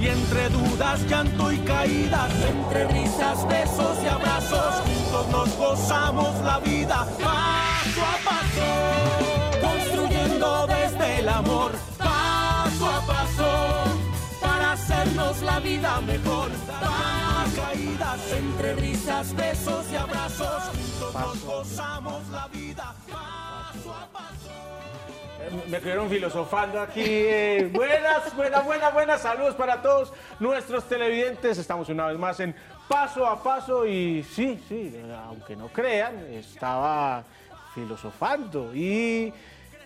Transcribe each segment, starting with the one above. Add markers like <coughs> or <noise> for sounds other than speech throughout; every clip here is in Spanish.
y entre dudas, llanto y caídas, entre risas, besos y abrazos, juntos nos gozamos la vida paso a paso, construyendo desde el amor paso a paso para hacernos la vida mejor. Caídas entre risas, besos y abrazos, juntos nos gozamos la vida paso a paso me quedaron filosofando aquí. Eh, buenas, buenas, buenas, buenas. Saludos para todos nuestros televidentes. Estamos una vez más en Paso a Paso y sí, sí, aunque no crean, estaba filosofando y...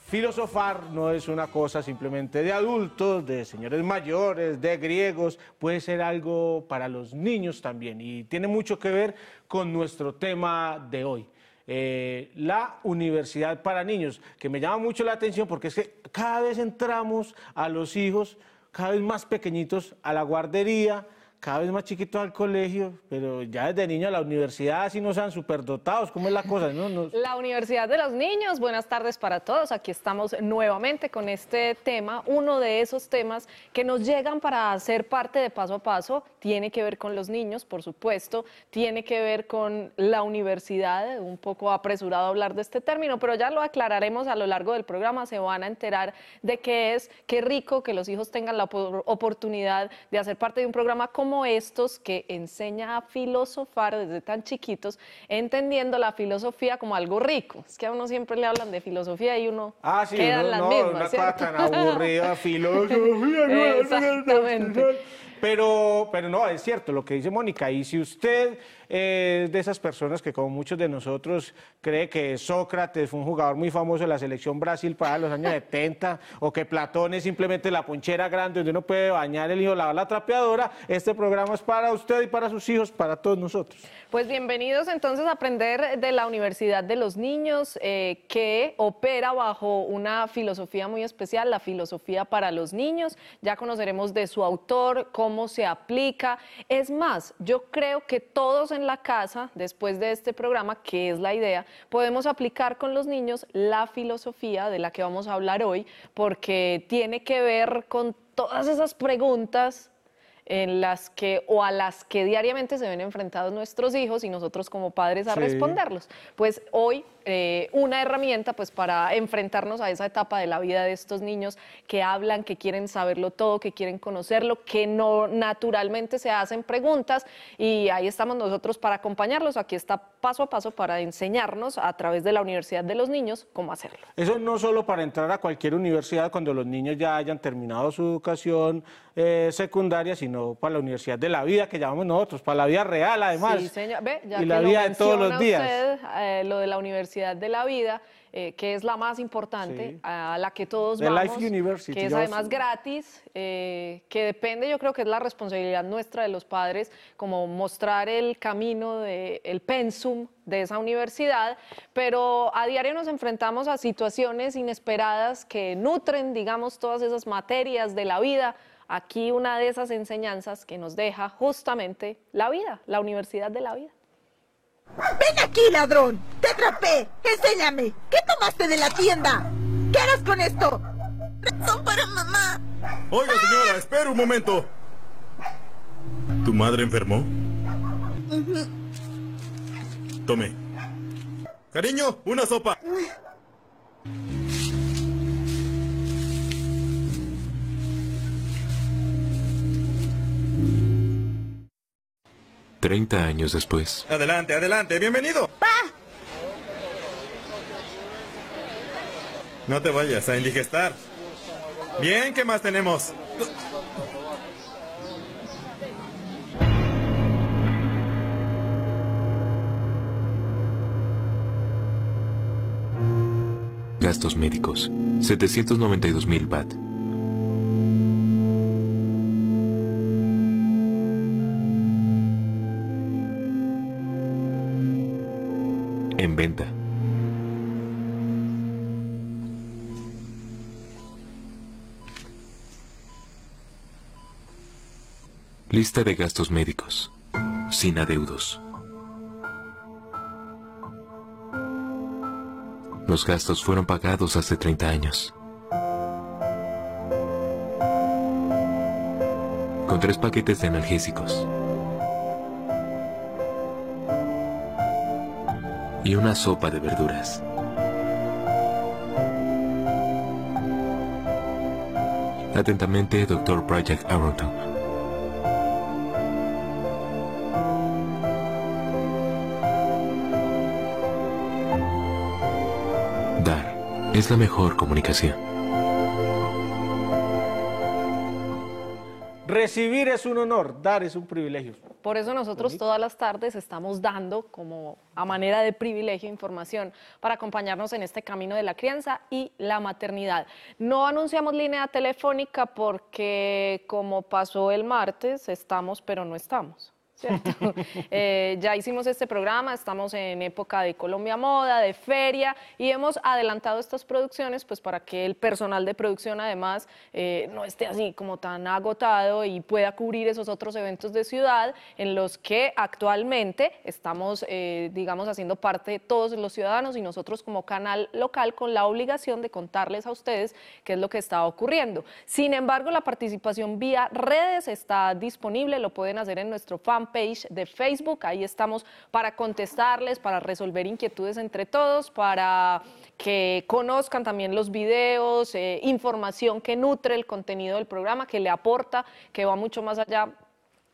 Filosofar no es una cosa simplemente de adultos, de señores mayores, de griegos, puede ser algo para los niños también y tiene mucho que ver con nuestro tema de hoy. Eh, la universidad para niños, que me llama mucho la atención porque es que cada vez entramos a los hijos cada vez más pequeñitos a la guardería, cada vez más chiquitos al colegio, pero ya desde niño a la universidad, así no sean superdotados, ¿cómo es la cosa? La Universidad de los Niños, buenas tardes para todos. Aquí estamos nuevamente con este tema, uno de esos temas que nos llegan para hacer parte de paso a paso. Tiene que ver con los niños, por supuesto, tiene que ver con la universidad, un poco apresurado hablar de este término, pero ya lo aclararemos a lo largo del programa, se van a enterar de qué es, qué rico que los hijos tengan la oportunidad de hacer parte de un programa como estos que enseña a filosofar desde tan chiquitos, entendiendo la filosofía como algo rico. Es que a uno siempre le hablan de filosofía y uno ah, queda no, las Una cosa tan aburrida, <laughs> filosofía. Pero, pero no, es cierto lo que dice Mónica. Y si usted eh, de esas personas que como muchos de nosotros cree que Sócrates fue un jugador muy famoso de la selección Brasil para los años 70 o que Platón es simplemente la ponchera grande donde uno puede bañar el hijo, lavar la trapeadora. Este programa es para usted y para sus hijos, para todos nosotros. Pues bienvenidos entonces a aprender de la Universidad de los Niños eh, que opera bajo una filosofía muy especial, la filosofía para los niños. Ya conoceremos de su autor, cómo se aplica. Es más, yo creo que todos en la casa, después de este programa, que es la idea, podemos aplicar con los niños la filosofía de la que vamos a hablar hoy, porque tiene que ver con todas esas preguntas en las que o a las que diariamente se ven enfrentados nuestros hijos y nosotros como padres a responderlos. Pues hoy eh, una herramienta pues para enfrentarnos a esa etapa de la vida de estos niños que hablan, que quieren saberlo todo, que quieren conocerlo, que no naturalmente se hacen preguntas y ahí estamos nosotros para acompañarlos. Aquí está paso a paso para enseñarnos a través de la Universidad de los Niños cómo hacerlo. Eso no solo para entrar a cualquier universidad cuando los niños ya hayan terminado su educación eh, secundaria, sino para la Universidad de la Vida que llamamos nosotros, para la vida real además. la vida de todos los días. Eh, lo de la universidad universidad de la vida, eh, que es la más importante, a la que todos vamos, que es además gratis, eh, que depende, yo creo que es la responsabilidad nuestra de los padres, como mostrar el camino, de, el pensum de esa universidad, pero a diario nos enfrentamos a situaciones inesperadas que nutren, digamos, todas esas materias de la vida. Aquí una de esas enseñanzas que nos deja justamente la vida, la universidad de la vida. Ven aquí, ladrón. Te atrapé. Enséñame. ¿Qué tomaste de la tienda? ¿Qué harás con esto? Razón para mamá. Oiga, señora, espera un momento. ¿Tu madre enfermó? Tome. Cariño, una sopa. 30 años después. Adelante, adelante, bienvenido. ¡Pa! No te vayas a indigestar. Bien, ¿qué más tenemos? Gastos médicos. 792.000 bat. Lista de gastos médicos. Sin adeudos. Los gastos fueron pagados hace 30 años. Con tres paquetes de analgésicos. y una sopa de verduras. Atentamente, Dr. Project Arrowton. Dar es la mejor comunicación. Recibir es un honor, dar es un privilegio. Por eso nosotros todas las tardes estamos dando como a manera de privilegio información para acompañarnos en este camino de la crianza y la maternidad. No anunciamos línea telefónica porque como pasó el martes, estamos pero no estamos. <laughs> Eh, ya hicimos este programa, estamos en época de Colombia Moda, de feria, y hemos adelantado estas producciones pues para que el personal de producción además eh, no esté así como tan agotado y pueda cubrir esos otros eventos de ciudad en los que actualmente estamos, eh, digamos, haciendo parte de todos los ciudadanos y nosotros como canal local con la obligación de contarles a ustedes qué es lo que está ocurriendo. Sin embargo, la participación vía redes está disponible, lo pueden hacer en nuestro fan page de Facebook. Ahí estamos para contestarles, para resolver inquietudes entre todos, para que conozcan también los videos, eh, información que nutre el contenido del programa, que le aporta, que va mucho más allá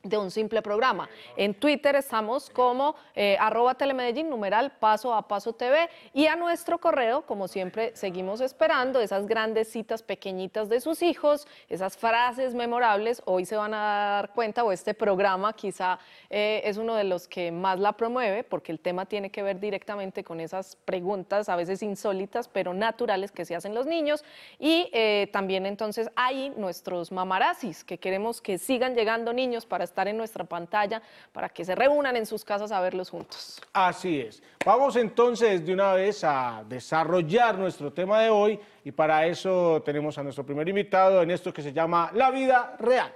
de un simple programa. En Twitter estamos como eh, arroba telemedellín, numeral paso a paso TV y a nuestro correo, como siempre, seguimos esperando esas grandes citas pequeñitas de sus hijos, esas frases memorables, hoy se van a dar cuenta o este programa quizá eh, es uno de los que más la promueve porque el tema tiene que ver directamente con esas preguntas a veces insólitas pero naturales que se hacen los niños y eh, también entonces hay nuestros mamarazis que queremos que sigan llegando niños para estar en nuestra pantalla para que se reúnan en sus casas a verlos juntos. Así es. Vamos entonces de una vez a desarrollar nuestro tema de hoy y para eso tenemos a nuestro primer invitado en esto que se llama La Vida Real.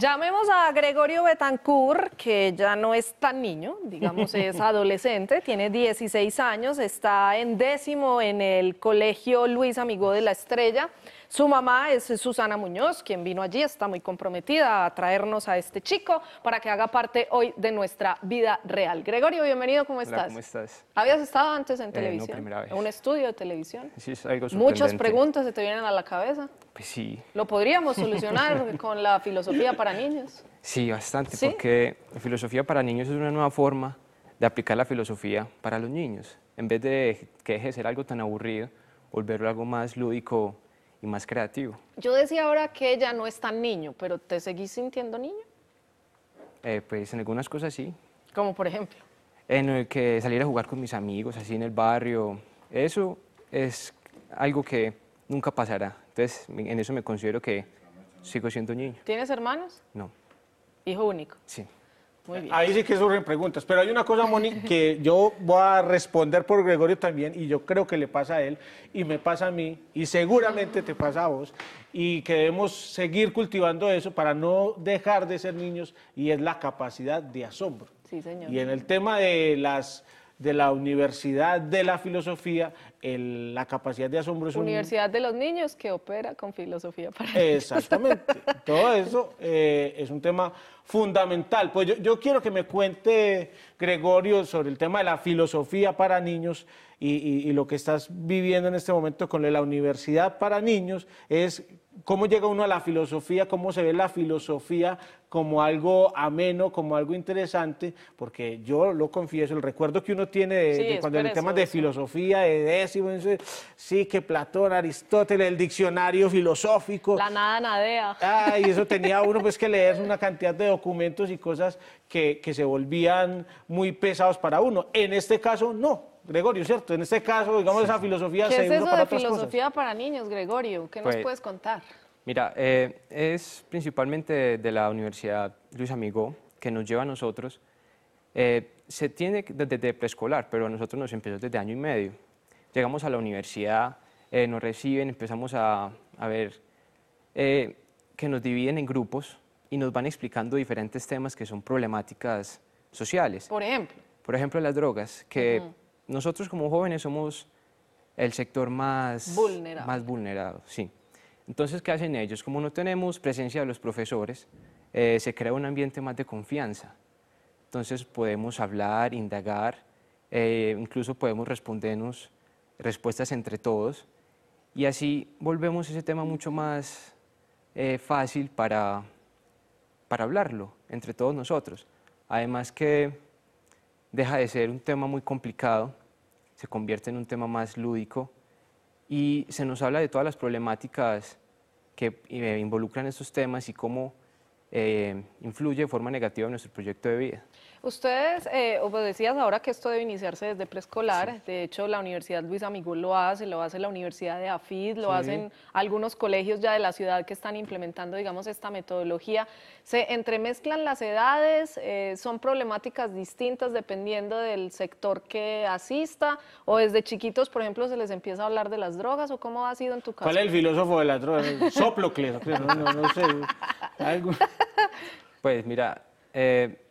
Llamemos a Gregorio Betancourt, que ya no es tan niño, digamos es <laughs> adolescente, tiene 16 años, está en décimo en el Colegio Luis Amigo de la Estrella. Su mamá es Susana Muñoz, quien vino allí, está muy comprometida a traernos a este chico para que haga parte hoy de nuestra vida real. Gregorio, bienvenido, ¿cómo estás? ¿cómo estás? ¿Habías estado antes en eh, televisión? No, primera vez. ¿En un estudio de televisión? Sí, es algo sorprendente. Muchas preguntas se te vienen a la cabeza. Pues sí. ¿Lo podríamos <laughs> solucionar con la filosofía para niños? Sí, bastante, porque la filosofía para niños es una nueva forma de aplicar la filosofía para los niños. En vez de que deje de ser algo tan aburrido, volverlo algo más lúdico y más creativo. Yo decía ahora que ya no es tan niño, pero ¿te seguís sintiendo niño? Eh, pues en algunas cosas sí. ¿Como por ejemplo? En el que salir a jugar con mis amigos, así en el barrio, eso es algo que nunca pasará. Entonces en eso me considero que sigo siendo niño. ¿Tienes hermanos? No. ¿Hijo único? Sí. Ahí sí que surgen preguntas, pero hay una cosa, Moni, <laughs> que yo voy a responder por Gregorio también y yo creo que le pasa a él y me pasa a mí y seguramente te pasa a vos y que debemos seguir cultivando eso para no dejar de ser niños y es la capacidad de asombro. Sí, señor. Y en el tema de las de la universidad, de la filosofía, la capacidad de asombro es Universidad de los Niños que opera con filosofía para Exactamente. <laughs> Todo eso eh, es un tema fundamental. Pues yo, quiero que me cuente, Gregorio, sobre el tema de la filosofía para niños y, lo que estás viviendo en este momento con la Universidad para Niños. Es cómo llega uno a la filosofía, cómo se ve la filosofía como algo ameno, como algo interesante, porque yo lo confieso, el recuerdo que uno tiene de, cuando el tema de filosofía, de Sí, que Platón, Aristóteles, el diccionario filosófico. La nada nadea. Ah, y eso tenía uno pues que leer una cantidad de documentos y cosas que, que se volvían muy pesados para uno. En este caso, no. Gregorio, ¿cierto? En este caso, digamos, esa filosofía... ¿Qué es eso de filosofía para niños, Gregorio? ¿Qué nos pues, puedes contar? Mira, eh, es principalmente de, la Universidad Luis Amigó que nos lleva a nosotros. Eh, se tiene desde preescolar, pero a nosotros nos empezó desde año y medio. Llegamos a la universidad, eh, nos reciben, empezamos a, ver eh, que nos dividen en grupos y nos van explicando diferentes temas que son problemáticas sociales. Por ejemplo. Por ejemplo, las drogas, que nosotros como jóvenes somos el sector más más vulnerado. Sí. Entonces, ¿qué hacen ellos? Como no tenemos presencia de los profesores, eh, se crea un ambiente más de confianza. Entonces podemos hablar, indagar, incluso podemos respondernos respuestas entre todos y así volvemos ese tema mucho más eh, fácil para, para hablarlo entre todos nosotros. Además que deja de ser un tema muy complicado, se convierte en un tema más lúdico y se nos habla de todas las problemáticas que eh, involucran estos temas y cómo eh, influye de forma negativa en nuestro proyecto de vida. Ustedes, eh, pues decías ahora que esto debe iniciarse desde preescolar, de hecho la Universidad Luis Amigú lo hace, lo hace la Universidad de AFID, lo hacen algunos colegios ya de la ciudad que están implementando, digamos, esta metodología. ¿Se entremezclan las edades? Eh, ¿Son problemáticas distintas dependiendo del sector que asista? ¿O desde chiquitos, por ejemplo, se les empieza a hablar de las drogas? ¿O cómo ha sido en tu caso? ¿Cuál es el filósofo de las drogas? Soplocles, no, sé. <laughs> <laughs> Pues mira... Eh,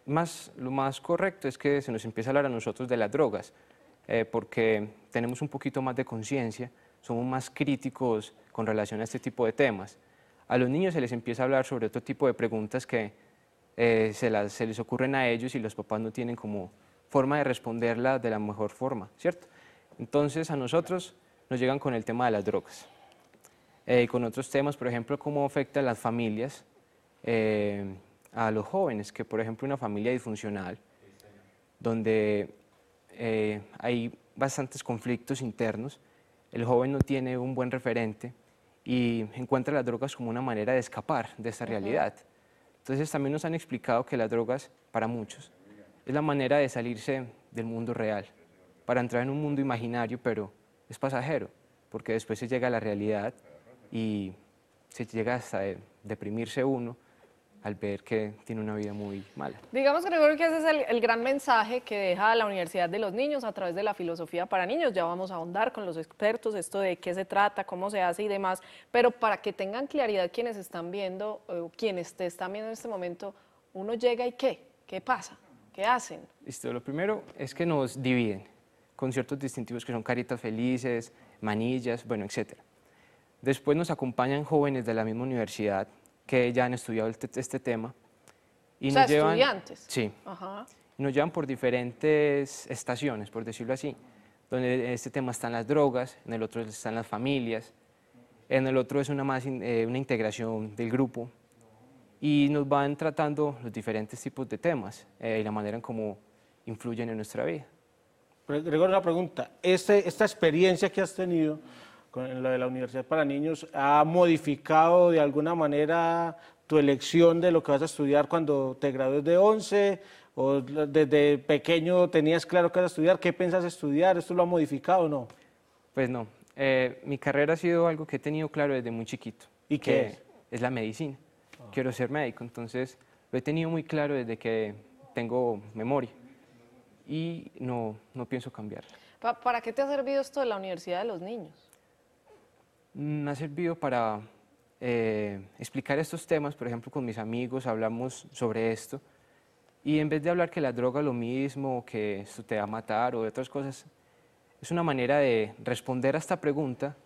lo más correcto es que se nos empieza a hablar a nosotros de las drogas, eh, porque tenemos un poquito más de conciencia, somos más críticos con relación a este tipo de temas. A los niños se les empieza a hablar sobre otro tipo de preguntas que eh, se, les ocurren a ellos y los papás no tienen como forma de responderla de la mejor forma, ¿cierto? Entonces a nosotros nos llegan con el tema de las drogas eh, y con otros temas, por ejemplo, cómo afecta a las familias a los jóvenes, que por ejemplo una familia disfuncional, donde eh, hay bastantes conflictos internos, el joven no tiene un buen referente y encuentra las drogas como una manera de escapar de esa realidad. Entonces también nos han explicado que las drogas, para muchos, es la manera de salirse del mundo real, para entrar en un mundo imaginario, pero es pasajero, porque después se llega a la realidad y se llega hasta deprimirse uno al ver que tiene una vida muy mala. Digamos, Gregorio, que ese es el, gran mensaje que deja la Universidad de los Niños a través de la filosofía para niños. Ya vamos a ahondar con los expertos esto de qué se trata, cómo se hace y demás, pero para que tengan claridad quienes están viendo eh, o quienes te están viendo en este momento, uno llega y qué, qué pasa, qué hacen. Listo, lo primero es que nos dividen con ciertos distintivos que son caritas felices, manillas, bueno, etcétera. Después nos acompañan jóvenes de la misma universidad que ya han estudiado este, este tema. Y nos llevan, estudiantes. Sí. Ajá. nos llevan por diferentes estaciones, por decirlo así, donde en este tema están las drogas, en el otro están las familias, en el otro es una, más, eh, una integración del grupo, y nos van tratando los diferentes tipos de temas eh, y la manera en cómo influyen en nuestra vida. Gregor, una pregunta. Este, esta experiencia que has tenido en lo de la universidad para niños, ha modificado de alguna manera tu elección de lo que vas a estudiar cuando te gradúes de 11 o desde pequeño tenías claro que vas a estudiar, ¿qué pensas estudiar? ¿Esto lo ha modificado o no? Pues no, eh, mi carrera ha sido algo que he tenido claro desde muy chiquito. ¿Y qué es? la medicina. Ah. Quiero ser médico, entonces lo he tenido muy claro desde que tengo memoria y no, no pienso cambiar. ¿Para qué te ha servido esto de la Universidad de los Niños? me mm, ha servido para eh, explicar estos temas, por ejemplo, con mis amigos hablamos sobre esto, y en vez de hablar que la droga es lo mismo, que esto te va a matar o de otras cosas, es una manera de responder a esta pregunta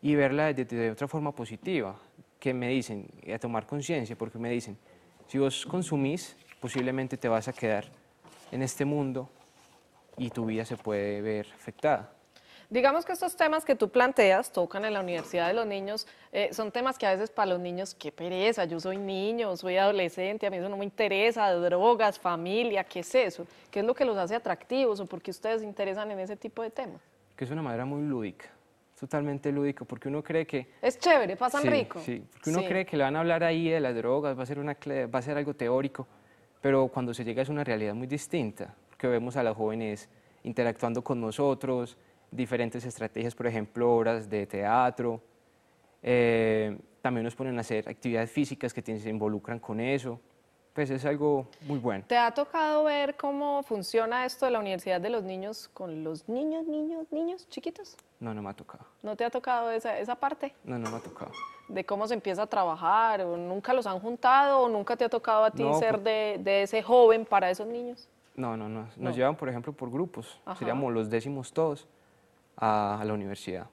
y verla de, otra forma positiva, que me dicen, y a tomar conciencia, porque me dicen, si vos consumís, posiblemente te vas a quedar en este mundo y tu vida se puede ver afectada. Digamos que estos temas que tú planteas tocan en la Universidad de los Niños, eh, son temas que a veces para los niños, qué pereza, yo soy niño, soy adolescente, a mí eso no me interesa, drogas, familia, ¿qué es eso? ¿Qué es lo que los hace atractivos o por qué ustedes se interesan en ese tipo de temas? Que es una manera muy lúdica totalmente lúdico, porque uno cree que... Es chévere, pasan rico. Sí, porque uno cree que le van a hablar ahí de las drogas, va a, ser una, va a ser algo teórico, pero cuando se llega es una realidad muy distinta, porque vemos a las jóvenes interactuando con nosotros, diferentes estrategias, por ejemplo, obras de teatro. Eh, también nos ponen a hacer actividades físicas que se involucran con eso. Pues es algo muy bueno. ¿Te ha tocado ver cómo funciona esto de la Universidad de los Niños con los niños, niños, niños chiquitos? No, no me ha tocado. ¿No te ha tocado esa, parte? No, no me ha tocado. ¿De cómo se empieza a trabajar? ¿O nunca los han juntado? ¿O nunca te ha tocado a ti ser de, ese joven para esos niños? No, no, no. Nos llevan, por ejemplo, por grupos. Seríamos los décimos todos a, la universidad.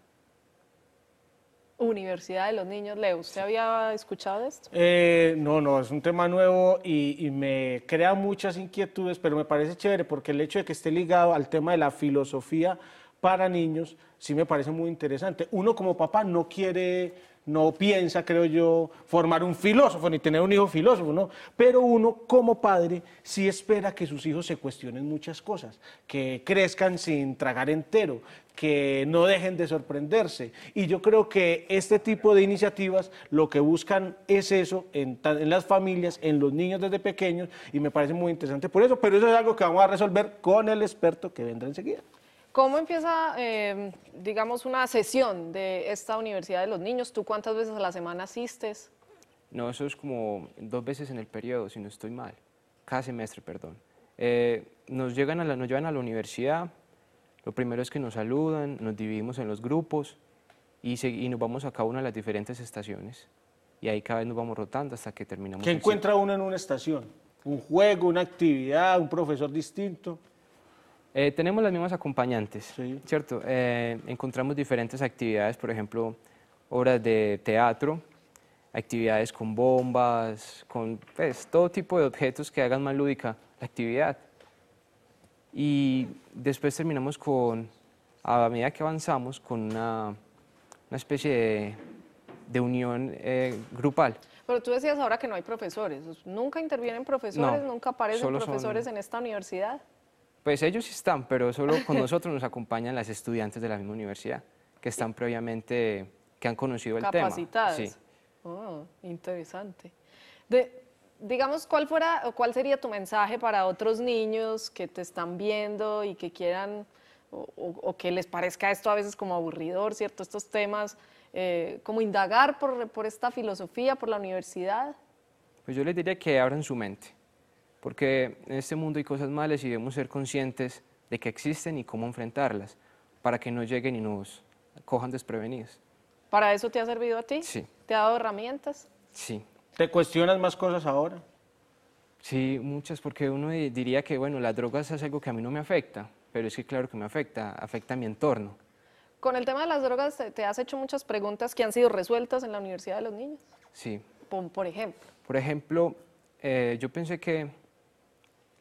Universidad de los Niños, Leo, ¿usted había escuchado esto? Eh, no, no, es un tema nuevo y, me crea muchas inquietudes, pero me parece chévere porque el hecho de que esté ligado al tema de la filosofía para niños sí me parece muy interesante. Uno como papá no quiere no piensa, creo yo, formar un filósofo ni tener un hijo filósofo, ¿no? Pero uno como padre sí espera que sus hijos se cuestionen muchas cosas, que crezcan sin tragar entero, que no dejen de sorprenderse. Y yo creo que este tipo de iniciativas lo que buscan es eso en, las familias, en los niños desde pequeños, y me parece muy interesante por eso, pero eso es algo que vamos a resolver con el experto que vendrá enseguida. ¿Cómo empieza, em, digamos, una sesión de esta Universidad de los Niños? ¿Tú cuántas veces a la semana asistes? No, eso es como dos veces en el periodo, si no estoy mal. Cada semestre, perdón. Eh, nos, llegan a la, llevan a la universidad, lo primero es que nos saludan, nos dividimos en los grupos y, nos vamos a cada una de las diferentes estaciones. Y ahí cada vez nos vamos rotando hasta que terminamos. ¿Qué encuentra uno en una estación? ¿Un juego, una actividad, un profesor distinto? Eh, tenemos las mismas acompañantes, ¿cierto? Eh, encontramos diferentes actividades, por ejemplo, obras de teatro, actividades con bombas, con pues, todo tipo de objetos que hagan más lúdica la actividad. Y después terminamos con, a medida que avanzamos, con una, una especie de, unión eh, grupal. Pero tú decías ahora que no hay profesores, nunca intervienen profesores, nunca aparecen profesores en esta universidad. Pues ellos están, pero solo con <laughs> nosotros nos acompañan las estudiantes de la misma universidad, que están previamente, que han conocido el tema. Capacitadas. Sí. Oh, interesante. digamos, ¿cuál, fuera, o ¿cuál sería tu mensaje para otros niños que te están viendo y que quieran, o, que les parezca esto a veces como aburridor, ¿cierto? Estos temas, eh, como indagar por, por esta filosofía, por la universidad. Pues yo les diría que abran su mente porque en este mundo hay cosas malas y debemos ser conscientes de que existen y cómo enfrentarlas, para que no lleguen y nos cojan desprevenidos. ¿Para eso te ha servido a ti? Sí. ¿Te ha dado herramientas? Sí. ¿Te cuestionas más cosas ahora? Sí, muchas, porque uno diría que, bueno, las drogas es algo que a mí no me afecta, pero es que claro que me afecta, afecta a mi entorno. Con el tema de las drogas, eh, te has hecho muchas preguntas que han sido resueltas en la Universidad de los Niños. Sí. Por, ejemplo. Por ejemplo, eh, yo pensé que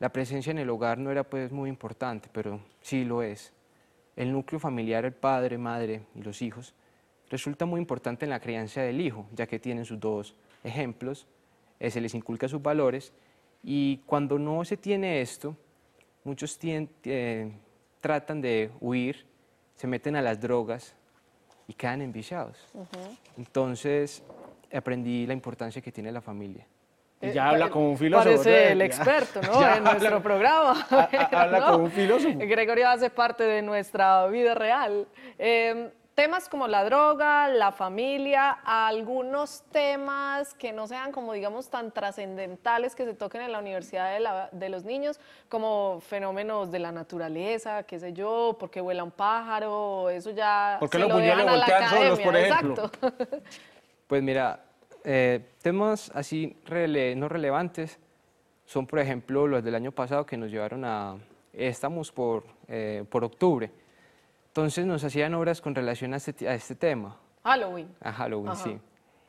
la presencia en el hogar no era pues muy importante, pero sí lo es. El núcleo familiar, el padre, madre y los hijos, resulta muy importante en la crianza del hijo, ya que tienen sus dos ejemplos, se les inculca sus valores y cuando no se tiene esto, muchos eh, tratan de huir, se meten a las drogas y quedan enviciados. Entonces aprendí la importancia que tiene la familia. Y eh, ya habla eh, como un filósofo. Parece el experto, ¿no? <laughs> en nuestro programa. <laughs> habla <laughs> como un filósofo. Gregorio hace parte de nuestra vida real. Em, temas como la droga, la familia, algunos temas que no sean como digamos tan trascendentales que se toquen en la universidad de, los niños, como fenómenos de la naturaleza, qué sé yo, porque vuela un pájaro, eso ya... ¿Por qué los lo dejan a la por ejemplo? Exacto. Pues mira, eh, temas así no relevantes son, por ejemplo, los del año pasado que nos llevaron a, estamos por, eh, por octubre. Entonces nos hacían obras con relación a este, este tema. Halloween. A Halloween, sí.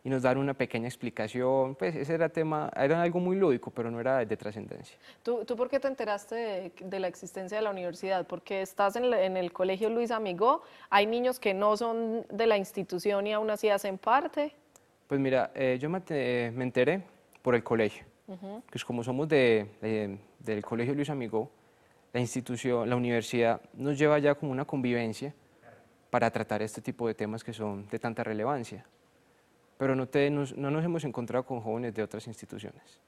Y nos daron una pequeña explicación. Pues ese era tema, era algo muy lúdico, pero no era de trascendencia. ¿Tú, ¿Tú, por qué te enteraste de, la existencia de la universidad? Porque estás en, en, el colegio Luis Amigo, hay niños que no son de la institución y aún así hacen parte. Pues mira, eh, yo me, enteré por el colegio, que como somos del colegio Luis Amigo, la institución, la universidad nos lleva ya como una convivencia para tratar este tipo de temas que son de tanta relevancia. Pero no nos hemos encontrado con jóvenes de otras instituciones.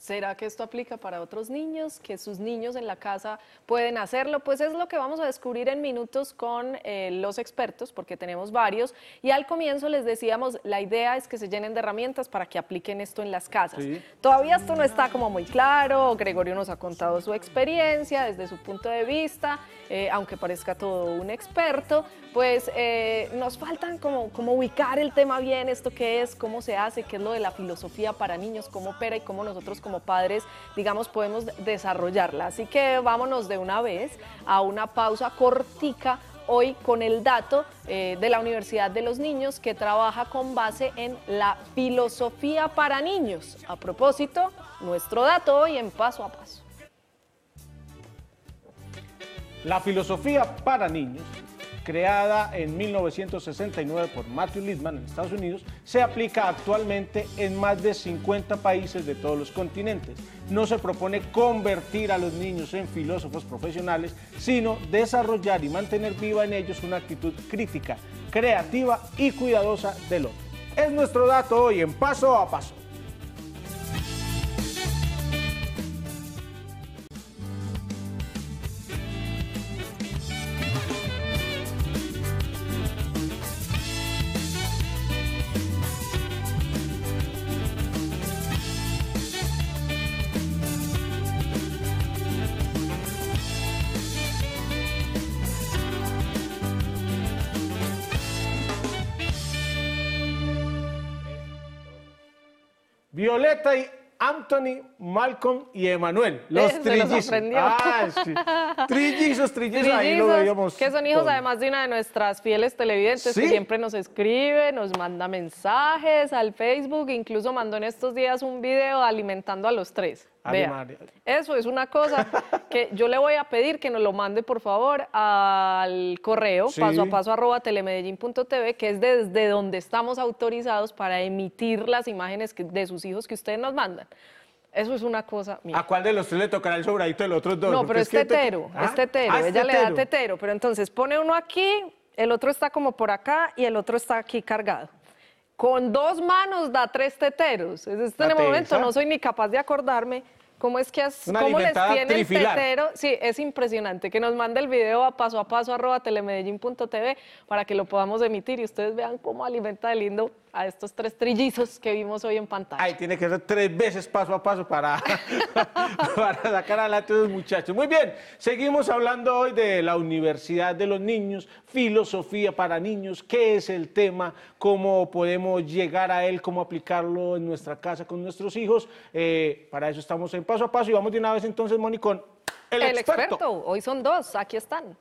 ¿Será que esto aplica para otros niños? ¿Que sus niños en la casa pueden hacerlo? Pues es lo que vamos a descubrir en minutos con eh, los expertos, porque tenemos varios. Y al comienzo les decíamos, la idea es que se llenen de herramientas para que apliquen esto en las casas. Todavía esto no está como muy claro, Gregorio nos ha contado su experiencia desde su punto de vista, eh, aunque parezca todo un experto, pues eh, nos faltan como, ubicar el tema bien, esto qué es, cómo se hace, qué es lo de la filosofía para niños, cómo opera y cómo nosotros como padres, digamos, podemos desarrollarla. Así que vámonos de una vez a una pausa cortica hoy con el dato eh, de la Universidad de los Niños que trabaja con base en la filosofía para niños. A propósito, nuestro dato hoy en paso a paso. La filosofía para niños creada en 1969 por Matthew Littman en Estados Unidos, se aplica actualmente en más de 50 países de todos los continentes. No se propone convertir a los niños en filósofos profesionales, sino desarrollar y mantener viva en ellos una actitud crítica, creativa y cuidadosa del otro. Es nuestro dato hoy en Paso a Paso. Violeta y Anthony, Malcolm y Emanuel. <laughs> Los trillizos. ah, sí. Trillizos, trillizos, ahí lo veíamos. Que son hijos además de una de nuestras fieles televidentes que siempre nos escribe, nos manda mensajes al Facebook, incluso mandó en estos días un video alimentando a los tres eso es una cosa <laughs> que yo le voy a pedir que nos lo mande, por favor, al correo paso a paso que es desde donde estamos autorizados para emitir las imágenes de sus hijos que ustedes nos mandan. Eso es una cosa ¿A cuál de los tres le tocará el sobradito de los otros dos? No, pero es tetero, ¿Ah? es tetero, ah, ella le da tetero, pero entonces pone uno aquí, el otro está como por acá y el otro está aquí cargado con dos manos da tres teteros. Este, en este momento no soy ni capaz de acordarme cómo es que cómo les tiene el tetero. Sí, es impresionante. Que nos mande el video a paso a paso arroba telemedellín.tv para que lo podamos emitir y ustedes vean cómo alimenta de lindo a estos tres trillizos que vimos hoy en pantalla. Ahí tiene que ser tres veces paso a paso para, <laughs> para sacar adelante a los muchachos. Muy bien, seguimos hablando hoy de la Universidad de los Niños, filosofía para niños, qué es el tema, cómo podemos llegar a él, cómo aplicarlo en nuestra casa con nuestros hijos. Eh, para eso estamos en paso a paso y vamos de una vez entonces, Moni, con el, el experto. Hoy son dos, aquí están.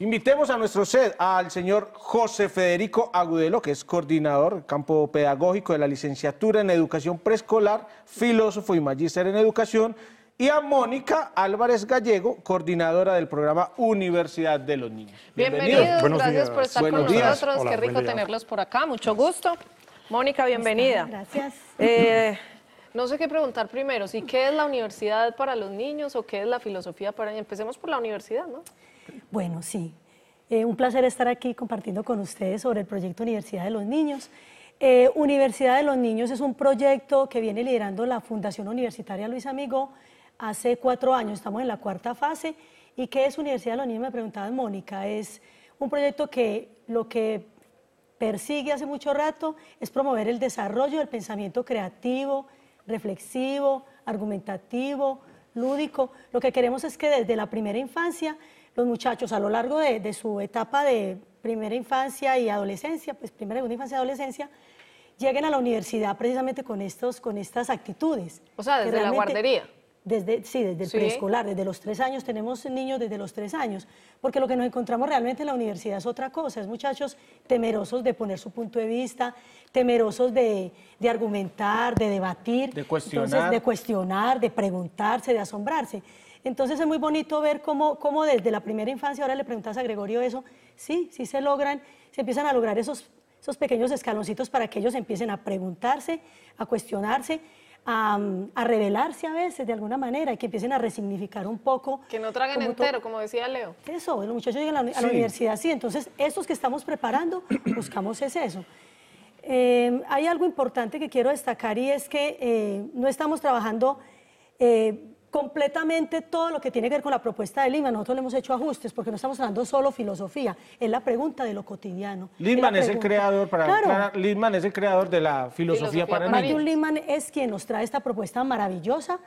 Invitemos a nuestro sed, al señor José Federico Agudelo, que es coordinador del campo pedagógico de la licenciatura en educación preescolar, filósofo y magíster en educación, y a Mónica Álvarez Gallego, coordinadora del programa Universidad de los Niños. Bienvenidos, gracias por estar con nosotros, qué rico tenerlos por acá, mucho gusto. Mónica, bienvenida. Gracias. Eh, no sé qué preguntar primero, si qué es la universidad para los niños o qué es la filosofía para... Empecemos por la universidad, ¿no? Bueno, sí. Eh, un placer estar aquí compartiendo con ustedes sobre el proyecto Universidad de los Niños. Eh, Universidad de los Niños es un proyecto que viene liderando la Fundación Universitaria Luis Amigo hace cuatro años, estamos en la cuarta fase. ¿Y qué es Universidad de los Niños? Me preguntaba Mónica. Es un proyecto que lo que persigue hace mucho rato es promover el desarrollo del pensamiento creativo, reflexivo, argumentativo, lúdico. Lo que queremos es que desde la primera infancia los muchachos a lo largo de, su etapa de primera infancia y adolescencia, pues primera, segunda infancia y adolescencia, lleguen a la universidad precisamente con, estos, con estas actitudes. O sea, desde la guardería. Desde, sí, desde el preescolar, desde los tres años, tenemos niños desde los tres años, porque lo que nos encontramos realmente en la universidad es otra cosa, es muchachos temerosos de poner su punto de vista, temerosos de, argumentar, de debatir, de cuestionar, de preguntarse, de asombrarse. Entonces es muy bonito ver cómo, cómo desde la primera infancia, ahora le preguntas a Gregorio eso, sí, sí se logran, se empiezan a lograr esos, esos pequeños escaloncitos para que ellos empiecen a preguntarse, a cuestionarse, a, revelarse a veces de alguna manera y que empiecen a resignificar un poco. Que no traguen entero, como decía Leo. Eso, los muchachos llegan a la, universidad, sí. Entonces, estos que estamos preparando, <coughs> buscamos es eso. Em, hay algo importante que quiero destacar y es que eh, no estamos trabajando eh, completamente todo lo que tiene que ver con la propuesta de Lima. Nosotros le hemos hecho ajustes porque no estamos hablando solo filosofía, es la pregunta de lo cotidiano. Lindman es, el creador, es el creador de la filosofía, para, para es quien nos trae esta propuesta maravillosa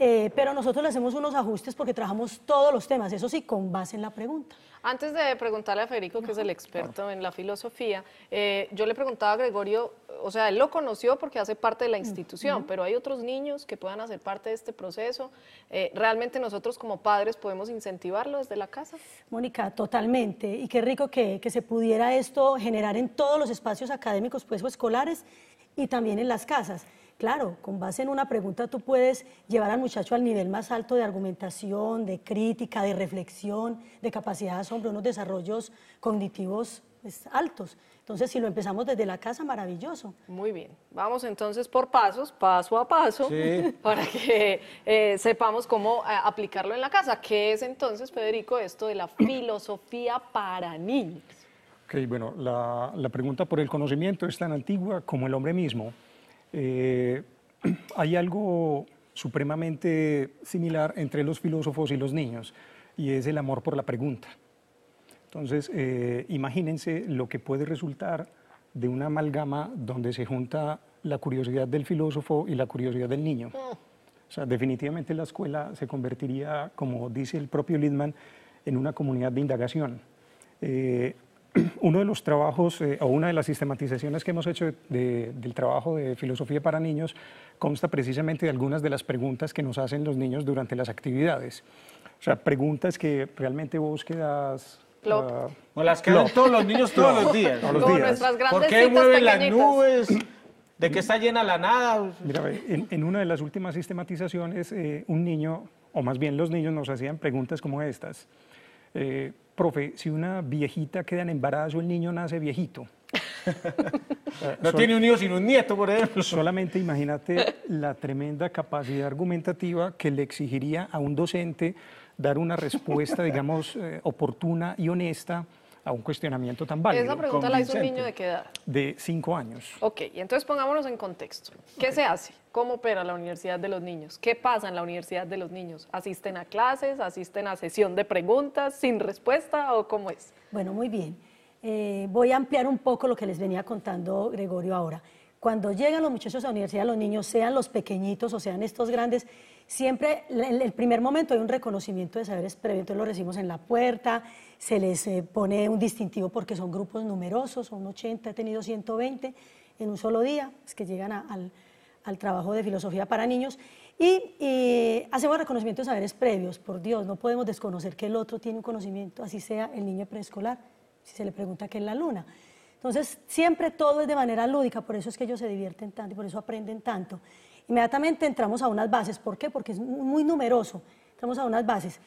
eh, pero nosotros le hacemos unos ajustes porque trabajamos todos los temas, eso sí, con base en la pregunta. Antes de preguntarle a Federico, que es el experto en la filosofía, eh, yo le preguntaba a Gregorio, o sea, él lo conoció porque hace parte de la institución, pero hay otros niños que puedan hacer parte de este proceso. Eh, ¿Realmente nosotros como padres podemos incentivarlo desde la casa? Mónica, totalmente. Y qué rico que, que se pudiera esto generar en todos los espacios académicos, pues, o escolares y también en las casas. Claro, con base en una pregunta tú puedes llevar al muchacho al nivel más alto de argumentación, de crítica, de reflexión, de capacidad de asombro, unos desarrollos cognitivos pues, altos. Entonces, si lo empezamos desde la casa, maravilloso. Muy bien. Vamos entonces por pasos, paso a paso, <laughs> para que eh, sepamos cómo eh, aplicarlo en la casa. ¿Qué es entonces, Federico, esto de la <clears throat> filosofía para niños? Ok, bueno, la pregunta por el conocimiento es tan antigua como el hombre mismo. Eh, <clears throat> hay algo supremamente similar entre los filósofos y los niños, y es el amor por la pregunta. Entonces, eh, imagínense lo que puede resultar de una amalgama donde se junta la curiosidad del filósofo y la curiosidad del niño. O sea, definitivamente la escuela se convertiría, como dice el propio Lidman, en una comunidad de indagación. Eh, <clears throat> uno de los trabajos eh, o una de las sistematizaciones que hemos hecho del trabajo de filosofía para niños consta precisamente de algunas de las preguntas que nos hacen los niños durante las actividades. O sea, preguntas que realmente vos quedas... Ah, las que todos los niños todos los días. Todos los días. ¿Por qué mueven las nubes? ¿De qué está llena la nada? Mira, en, una de las últimas sistematizaciones, eh, un niño, o más bien los niños, nos hacían preguntas como estas. Eh, profe, si una viejita queda en embarazo, el niño nace viejito. <laughs> no tiene un hijo sino un nieto, por ejemplo. Solamente imagínate la tremenda capacidad argumentativa que le exigiría a un docente dar una respuesta, digamos, eh, oportuna y honesta a un cuestionamiento tan válido. Esa pregunta la hizo un niño de qué edad? De cinco años. Ok, y entonces pongámonos en contexto. ¿Qué se hace? ¿Cómo opera la Universidad de los Niños? ¿Qué pasa en la Universidad de los Niños? ¿Asisten a clases? ¿Asisten a sesión de preguntas sin respuesta o cómo es? Bueno, muy bien. Eh, voy a ampliar un poco lo que les venía contando Gregorio ahora. Cuando llegan los muchachos a la universidad, de los niños, sean los pequeñitos o sean estos grandes, siempre en el primer momento hay un reconocimiento de saberes previos, entonces lo recibimos en la puerta, se les eh, pone un distintivo porque son grupos numerosos, son 80, he tenido 120 en un solo día, es que llegan al, al, trabajo de filosofía para niños. Y hacemos reconocimiento de saberes previos, por Dios, no podemos desconocer que el otro tiene un conocimiento, así sea el niño preescolar, si se le pregunta qué es la luna. Entonces, siempre todo es de manera lúdica, por eso es que ellos se divierten tanto y por eso aprenden tanto. Inmediatamente entramos a unas bases, ¿por qué? Porque es muy numeroso, entramos a unas bases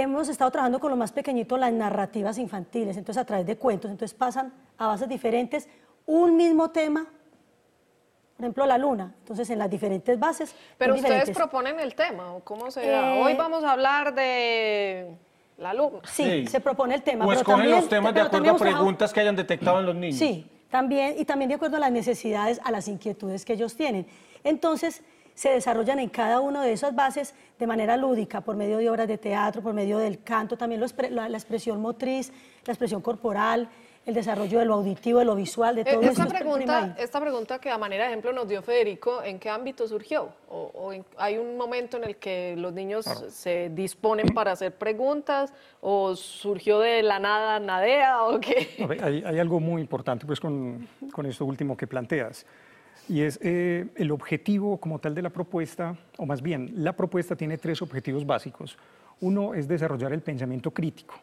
hemos estado trabajando con lo más pequeñito las narrativas infantiles, entonces a través de cuentos, entonces pasan a bases diferentes un mismo tema, por ejemplo, la luna. Entonces, en las diferentes bases. Pero ustedes proponen el tema, ¿o cómo se eh, Hoy vamos a hablar de la luna. Sí, se propone el tema. O pero escogen los temas de acuerdo a preguntas que hayan detectado en los niños. Sí, también, y también de acuerdo a las necesidades, a las inquietudes que ellos tienen. Entonces, se desarrollan en cada una de esas bases de manera lúdica, por medio de obras de teatro, por medio del canto, también la, expresión motriz, la expresión corporal, el desarrollo de lo auditivo, de lo visual, de eh, todo esta Pregunta, esta pregunta que a manera de ejemplo nos dio Federico, ¿en qué ámbito surgió? ¿O, hay un momento en el que los niños se disponen para hacer preguntas o surgió de la nada, nadea o qué? hay, algo muy importante pues con, con esto último que planteas. Y es eh, el objetivo como tal de la propuesta, o más bien, la propuesta tiene tres objetivos básicos. Uno es desarrollar el pensamiento crítico,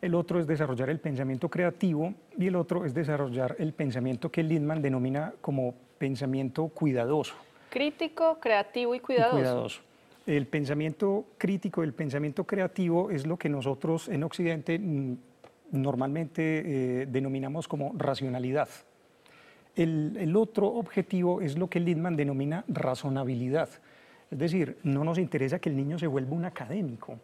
el otro es desarrollar el pensamiento creativo y el otro es desarrollar el pensamiento que Lindman denomina como pensamiento cuidadoso. Crítico, creativo y cuidadoso. El pensamiento crítico, el pensamiento creativo es lo que nosotros en Occidente normalmente eh, denominamos como racionalidad. El, otro objetivo es lo que Lindman denomina razonabilidad. Es decir, no nos interesa que el niño se vuelva un académico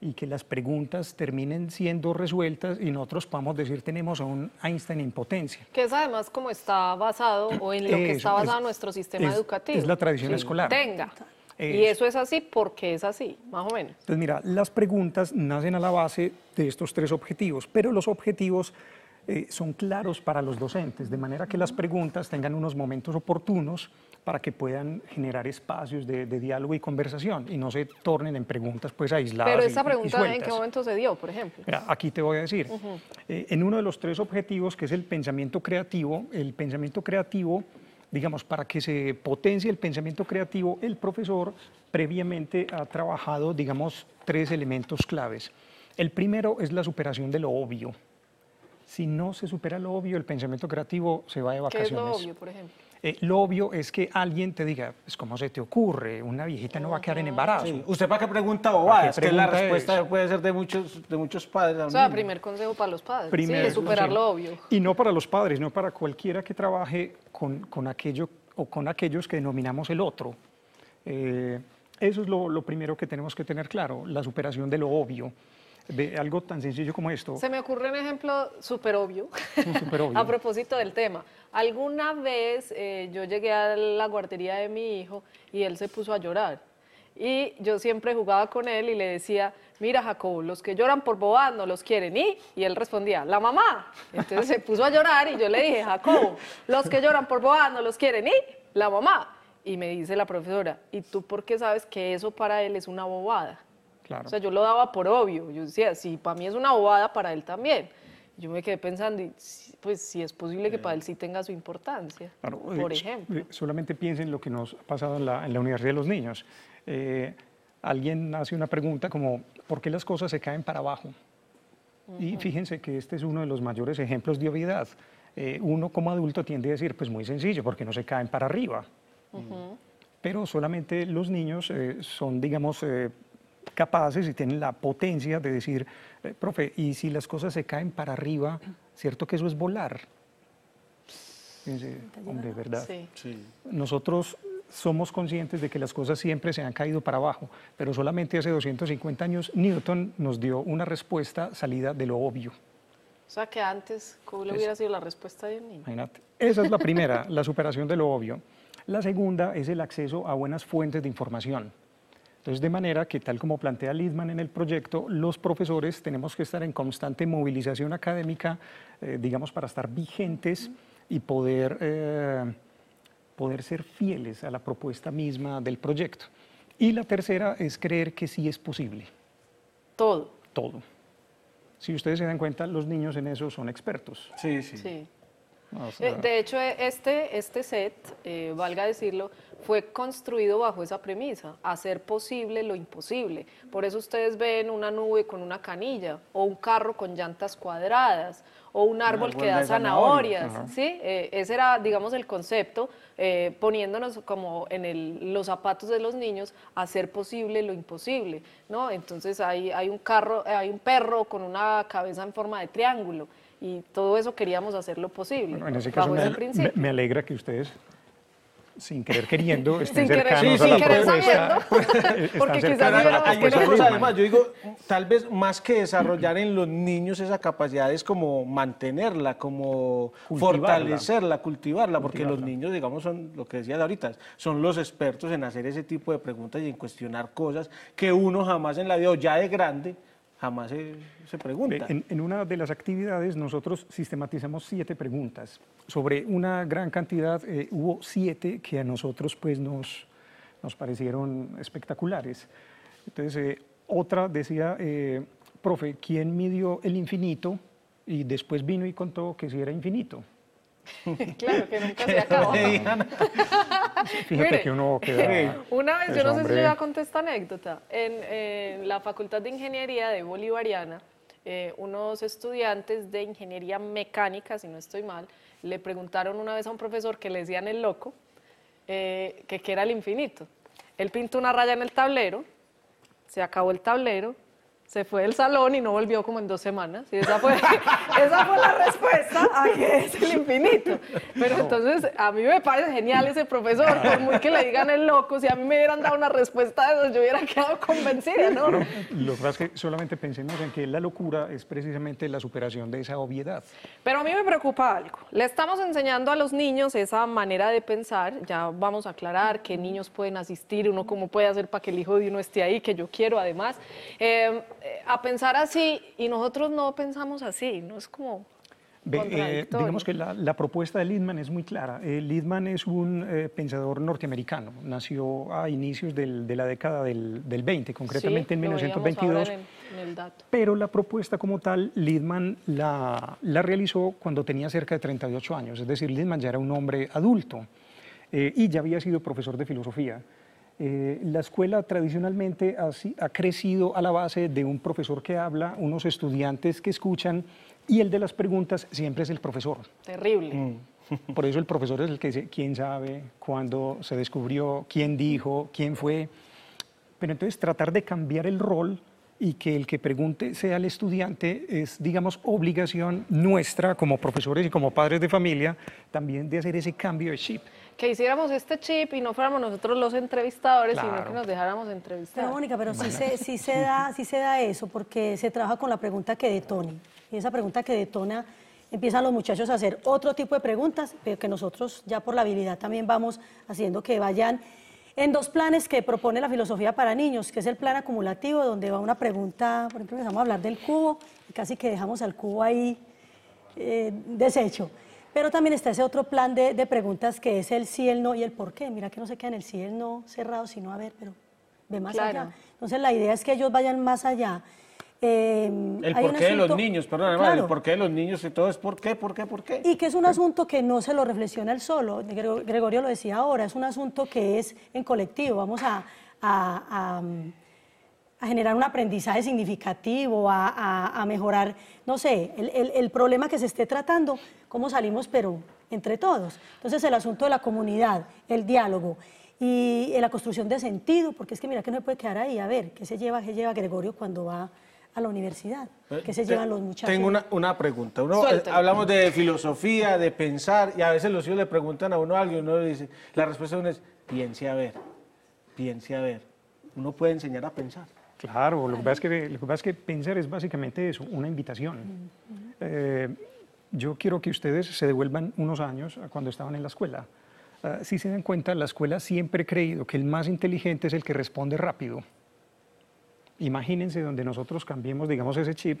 y que las preguntas terminen siendo resueltas y nosotros podamos decir tenemos a un Einstein en potencia. Que es además como está basado o en lo que está basado nuestro sistema educativo. Es la tradición escolar. Tenga. Y eso es así porque es así, más o menos. Entonces, mira, las preguntas nacen a la base de estos tres objetivos, pero los objetivos eh, son claros para los docentes, de manera que las preguntas tengan unos momentos oportunos para que puedan generar espacios de, diálogo y conversación y no se tornen en preguntas pues aisladas. Pero esa pregunta ¿en qué momento se dio, por ejemplo? aquí te voy a decir, eh, en uno de los tres objetivos que es el pensamiento creativo, el pensamiento creativo digamos, para que se potencie el pensamiento creativo, el profesor previamente ha trabajado, digamos, tres elementos claves. El primero es la superación de lo obvio. Si no se supera lo obvio, el pensamiento creativo se va de vacaciones. ¿Qué es lo obvio, por ejemplo? Eh, lo obvio es que alguien te diga, es pues, ¿cómo se te ocurre? Una viejita no va a quedar en ah. embarazo. ¿Usted para qué pregunta va? Es que la respuesta puede ser de muchos, de muchos padres. O sea, primer consejo para los padres, primer, superar lo obvio. Y no para los padres, no para cualquiera que trabaje con, con aquello o con aquellos que denominamos el otro. Eh, eso es lo, lo primero que tenemos que tener claro, la superación de lo obvio de algo tan sencillo como esto. Se me ocurre un ejemplo súper obvio, super obvio. <laughs> a propósito del tema. Alguna vez eh, yo llegué a la guardería de mi hijo y él se puso a llorar. Y yo siempre jugaba con él y le decía, mira Jacob, los que lloran por bobadas no los quieren. Y, y él respondía, la mamá. Entonces se puso a llorar y yo le dije, Jacob, los que lloran por bobadas no los quieren. Y, la mamá. Y me dice la profesora, ¿y tú por qué sabes que eso para él es una bobada? O sea, yo lo daba por obvio. Yo decía, si para mí es una bobada, para él también. Yo me quedé pensando, pues si es posible que para él sí tenga su importancia, por ejemplo. Eh, solamente piensen lo que nos ha pasado en la, en la Universidad de los Niños. Eh, alguien hace una pregunta como, ¿por qué las cosas se caen para abajo? Y fíjense que este es uno de los mayores ejemplos de obviedad. Eh, uno como adulto tiende a decir, pues muy sencillo, porque no se caen para arriba. Pero solamente los niños son, digamos, capaces y tienen la potencia de decir, eh, profe, y si las cosas se caen para arriba, ¿cierto que eso es volar? ¿verdad? Sí. Nosotros somos conscientes de que las cosas siempre se han caído para abajo, pero solamente hace 250 años Newton nos dio una respuesta salida de lo obvio. O sea que antes, ¿cómo le hubiera sido la respuesta de un niño? Esa es la primera, la superación de lo obvio. La segunda es el acceso a buenas fuentes de información. Entonces, de manera que, tal como plantea Lidman en el proyecto, los profesores tenemos que estar en constante movilización académica, eh, digamos, para estar vigentes y poder, eh, poder ser fieles a la propuesta misma del proyecto. Y la tercera es creer que sí es posible. Todo. Todo. Si ustedes se dan cuenta, los niños en eso son expertos. Sí, sí. sí. Ah, eh, de hecho, e, este, este, set, eh, valga decirlo, fue construido bajo esa premisa, hacer posible lo imposible. Por eso ustedes ven una nube con una canilla, o un carro con llantas cuadradas, o un árbol, que da zanahorias. ¿sí? Eh, ese era, digamos, el concepto, poniéndonos como en los zapatos de los niños, hacer posible lo imposible. ¿no? Entonces hay, hay, un carro, hay un perro con una cabeza en forma de triángulo y todo eso queríamos hacer lo posible. en ese caso me, alegra que ustedes sin querer queriendo, <laughs> estén cercanos sí, a la propuesta. Sabiendo, <laughs> porque quizás pues además, yo digo, tal vez más que desarrollar en los niños esa capacidad es como mantenerla, como fortalecerla, cultivarla, porque los niños, digamos, son lo que decías ahorita, son los expertos en hacer ese tipo de preguntas y en cuestionar cosas que uno jamás en la vida, ya de grande, jamás se, pregunta. Eh, en, una de las actividades nosotros sistematizamos siete preguntas. Sobre una gran cantidad eh, hubo siete que a nosotros pues nos, nos parecieron espectaculares. Entonces eh, otra decía, profe, ¿quién midió el infinito? Y después vino y contó que si era infinito. <laughs> claro, que nunca se acabó. <laughs> Fíjate que uno queda... <laughs> Una vez, yo no sé si voy a contestar anécdota, en, la Facultad de Ingeniería de Bolivariana, eh, unos estudiantes de ingeniería mecánica, si no estoy mal, le preguntaron una vez a un profesor que le decían el loco, eh, que, que era el infinito. Él pintó una raya en el tablero, se acabó el tablero, se fue del salón y no volvió como en dos semanas. Y esa fue, <laughs> esa fue la respuesta a que es el infinito. Pero entonces, a mí me parece genial ese profesor, por muy que le digan el loco, si a mí me hubieran dado una respuesta de eso, yo hubiera quedado convencida, ¿no? lo que pasa es que solamente pensemos en que la locura es precisamente la superación de esa obviedad. Pero a mí me preocupa algo. Le estamos enseñando a los niños esa manera de pensar, ya vamos a aclarar qué niños pueden asistir, uno cómo puede hacer para que el hijo de uno esté ahí, que yo quiero además. Eh, eh, a pensar así y nosotros no pensamos así, no es como... Eh, digamos que la, propuesta de Lidman es muy clara. Eh, Lidman es un pensador norteamericano, nació a inicios de la década del, 20, concretamente en 1922. Pero la propuesta como tal, Lidman la, la, realizó cuando tenía cerca de 38 años, es decir, Lidman ya era un hombre adulto y ya había sido profesor de filosofía. Eh, la escuela tradicionalmente ha, crecido a la base de un profesor que habla, unos estudiantes que escuchan y el de las preguntas siempre es el profesor. Terrible. Mm. Por eso el profesor es el que dice quién sabe, cuándo se descubrió, quién dijo, quién fue. Pero entonces tratar de cambiar el rol y que el que pregunte sea el estudiante es, digamos, obligación nuestra como profesores y como padres de familia también de hacer ese cambio de chip. Que hiciéramos este chip y no fuéramos nosotros los entrevistadores, sino que nos dejáramos entrevistar. Pero Mónica, pero sí, se, se da, sí se da eso, porque se trabaja con la pregunta que detone. Y esa pregunta que detona empiezan los muchachos a hacer otro tipo de preguntas, pero que nosotros ya por la habilidad también vamos haciendo que vayan en dos planes que propone la filosofía para niños, que es el plan acumulativo, donde va una pregunta, por ejemplo, empezamos a hablar del cubo, y casi que dejamos al cubo ahí eh, deshecho. Pero también está ese otro plan de, preguntas que es el sí, el no y el por qué. Mira que no se queda en el sí, el no cerrado, sino a ver, pero ve más allá. Entonces la idea es que ellos vayan más allá Em, el porqué de los niños, perdón, el porqué de los niños y todo es por qué, por qué, por qué. Y que es un asunto que no se lo reflexiona el solo, Gregorio lo decía ahora, es un asunto que es en colectivo, vamos a, a, generar un aprendizaje significativo, a, mejorar, no sé, el, problema que se esté tratando, cómo salimos, pero entre todos. Entonces el asunto de la comunidad, el diálogo y la construcción de sentido, porque es que mira que no se puede quedar ahí, a ver, ¿qué se lleva, qué lleva Gregorio cuando va a la universidad, eh, que se llevan los muchachos. Tengo una, pregunta. Eh, hablamos de filosofía, de pensar, y a veces los hijos le preguntan a uno algo y uno le dice, la respuesta uno es, piense a ver, piense a ver. Uno puede enseñar a pensar. Claro, lo que, pasa es que, lo que, que pensar es básicamente eso, una invitación. Eh, yo quiero que ustedes se devuelvan unos años a cuando estaban en la escuela. Ah, si se dan cuenta, la escuela siempre ha creído que el más inteligente es el que responde rápido Imagínense donde nosotros cambiemos, digamos, ese chip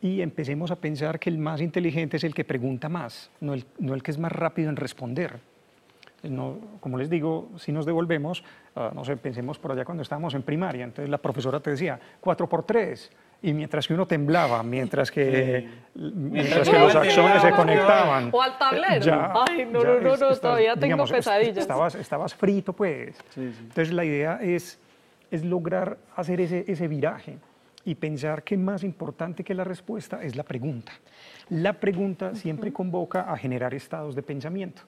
y empecemos a pensar que el más inteligente es el que pregunta más, no el, no el que es más rápido en responder. No, como les digo, si nos devolvemos, ah, no sé, pensemos por allá cuando estábamos en primaria, entonces la profesora te decía, cuatro por tres, y mientras que uno temblaba, mientras que, mientras que los axones se conectaban. O al tablero. Ya, Ay, no, no, no, todavía tengo pesadillas. Estabas, frito, pues. Entonces la idea es es lograr hacer ese, viraje y pensar que más importante que la respuesta es la pregunta. La pregunta siempre convoca a generar estados de pensamiento.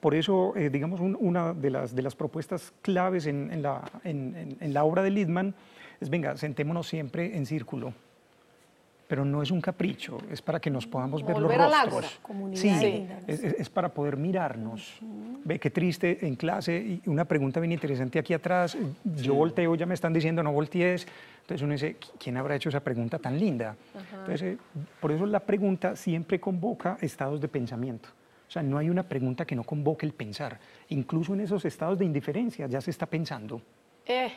Por eso, eh, digamos, una de las, de las propuestas claves en, la, en la obra de Lidman es, venga, sentémonos siempre en círculo, pero no es un capricho, es para que nos podamos ver los rostros. sí, sí. Es, para poder mirarnos. Ve qué triste en clase, y una pregunta bien interesante aquí atrás, yo volteo, ya me están diciendo no voltees, entonces uno dice, ¿quién habrá hecho esa pregunta tan linda? Entonces, eh, por eso la pregunta siempre convoca estados de pensamiento. O sea, no hay una pregunta que no convoque el pensar. Incluso en esos estados de indiferencia ya se está pensando. Eh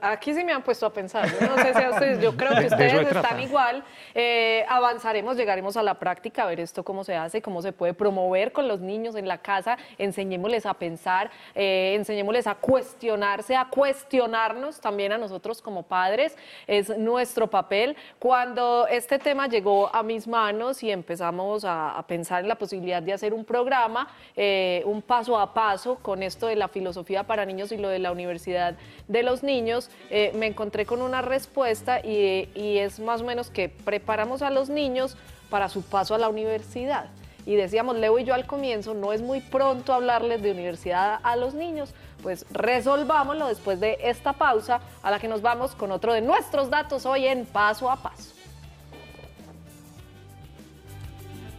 aquí sí me han puesto a pensar. no sé si a ustedes, yo creo que ustedes están igual. Eh, avanzaremos, llegaremos a la práctica, a ver esto cómo se hace, cómo se puede promover con los niños en la casa. Enseñémosles a pensar, eh, enseñémosles a cuestionarse, a cuestionarnos también a nosotros como padres. Es nuestro papel. Cuando este tema llegó a mis manos y empezamos a, pensar en la posibilidad de hacer un programa, eh, un paso a paso con esto de la filosofía para niños y lo de la Universidad de los Niños, niños, eh, me encontré con una respuesta y, y es más o menos que preparamos a los niños para su paso a la universidad. Y decíamos, Leo y yo al comienzo, no es muy pronto hablarles de universidad a los niños, pues resolvámoslo después de esta pausa a la que nos vamos con otro de nuestros datos hoy en Paso a Paso.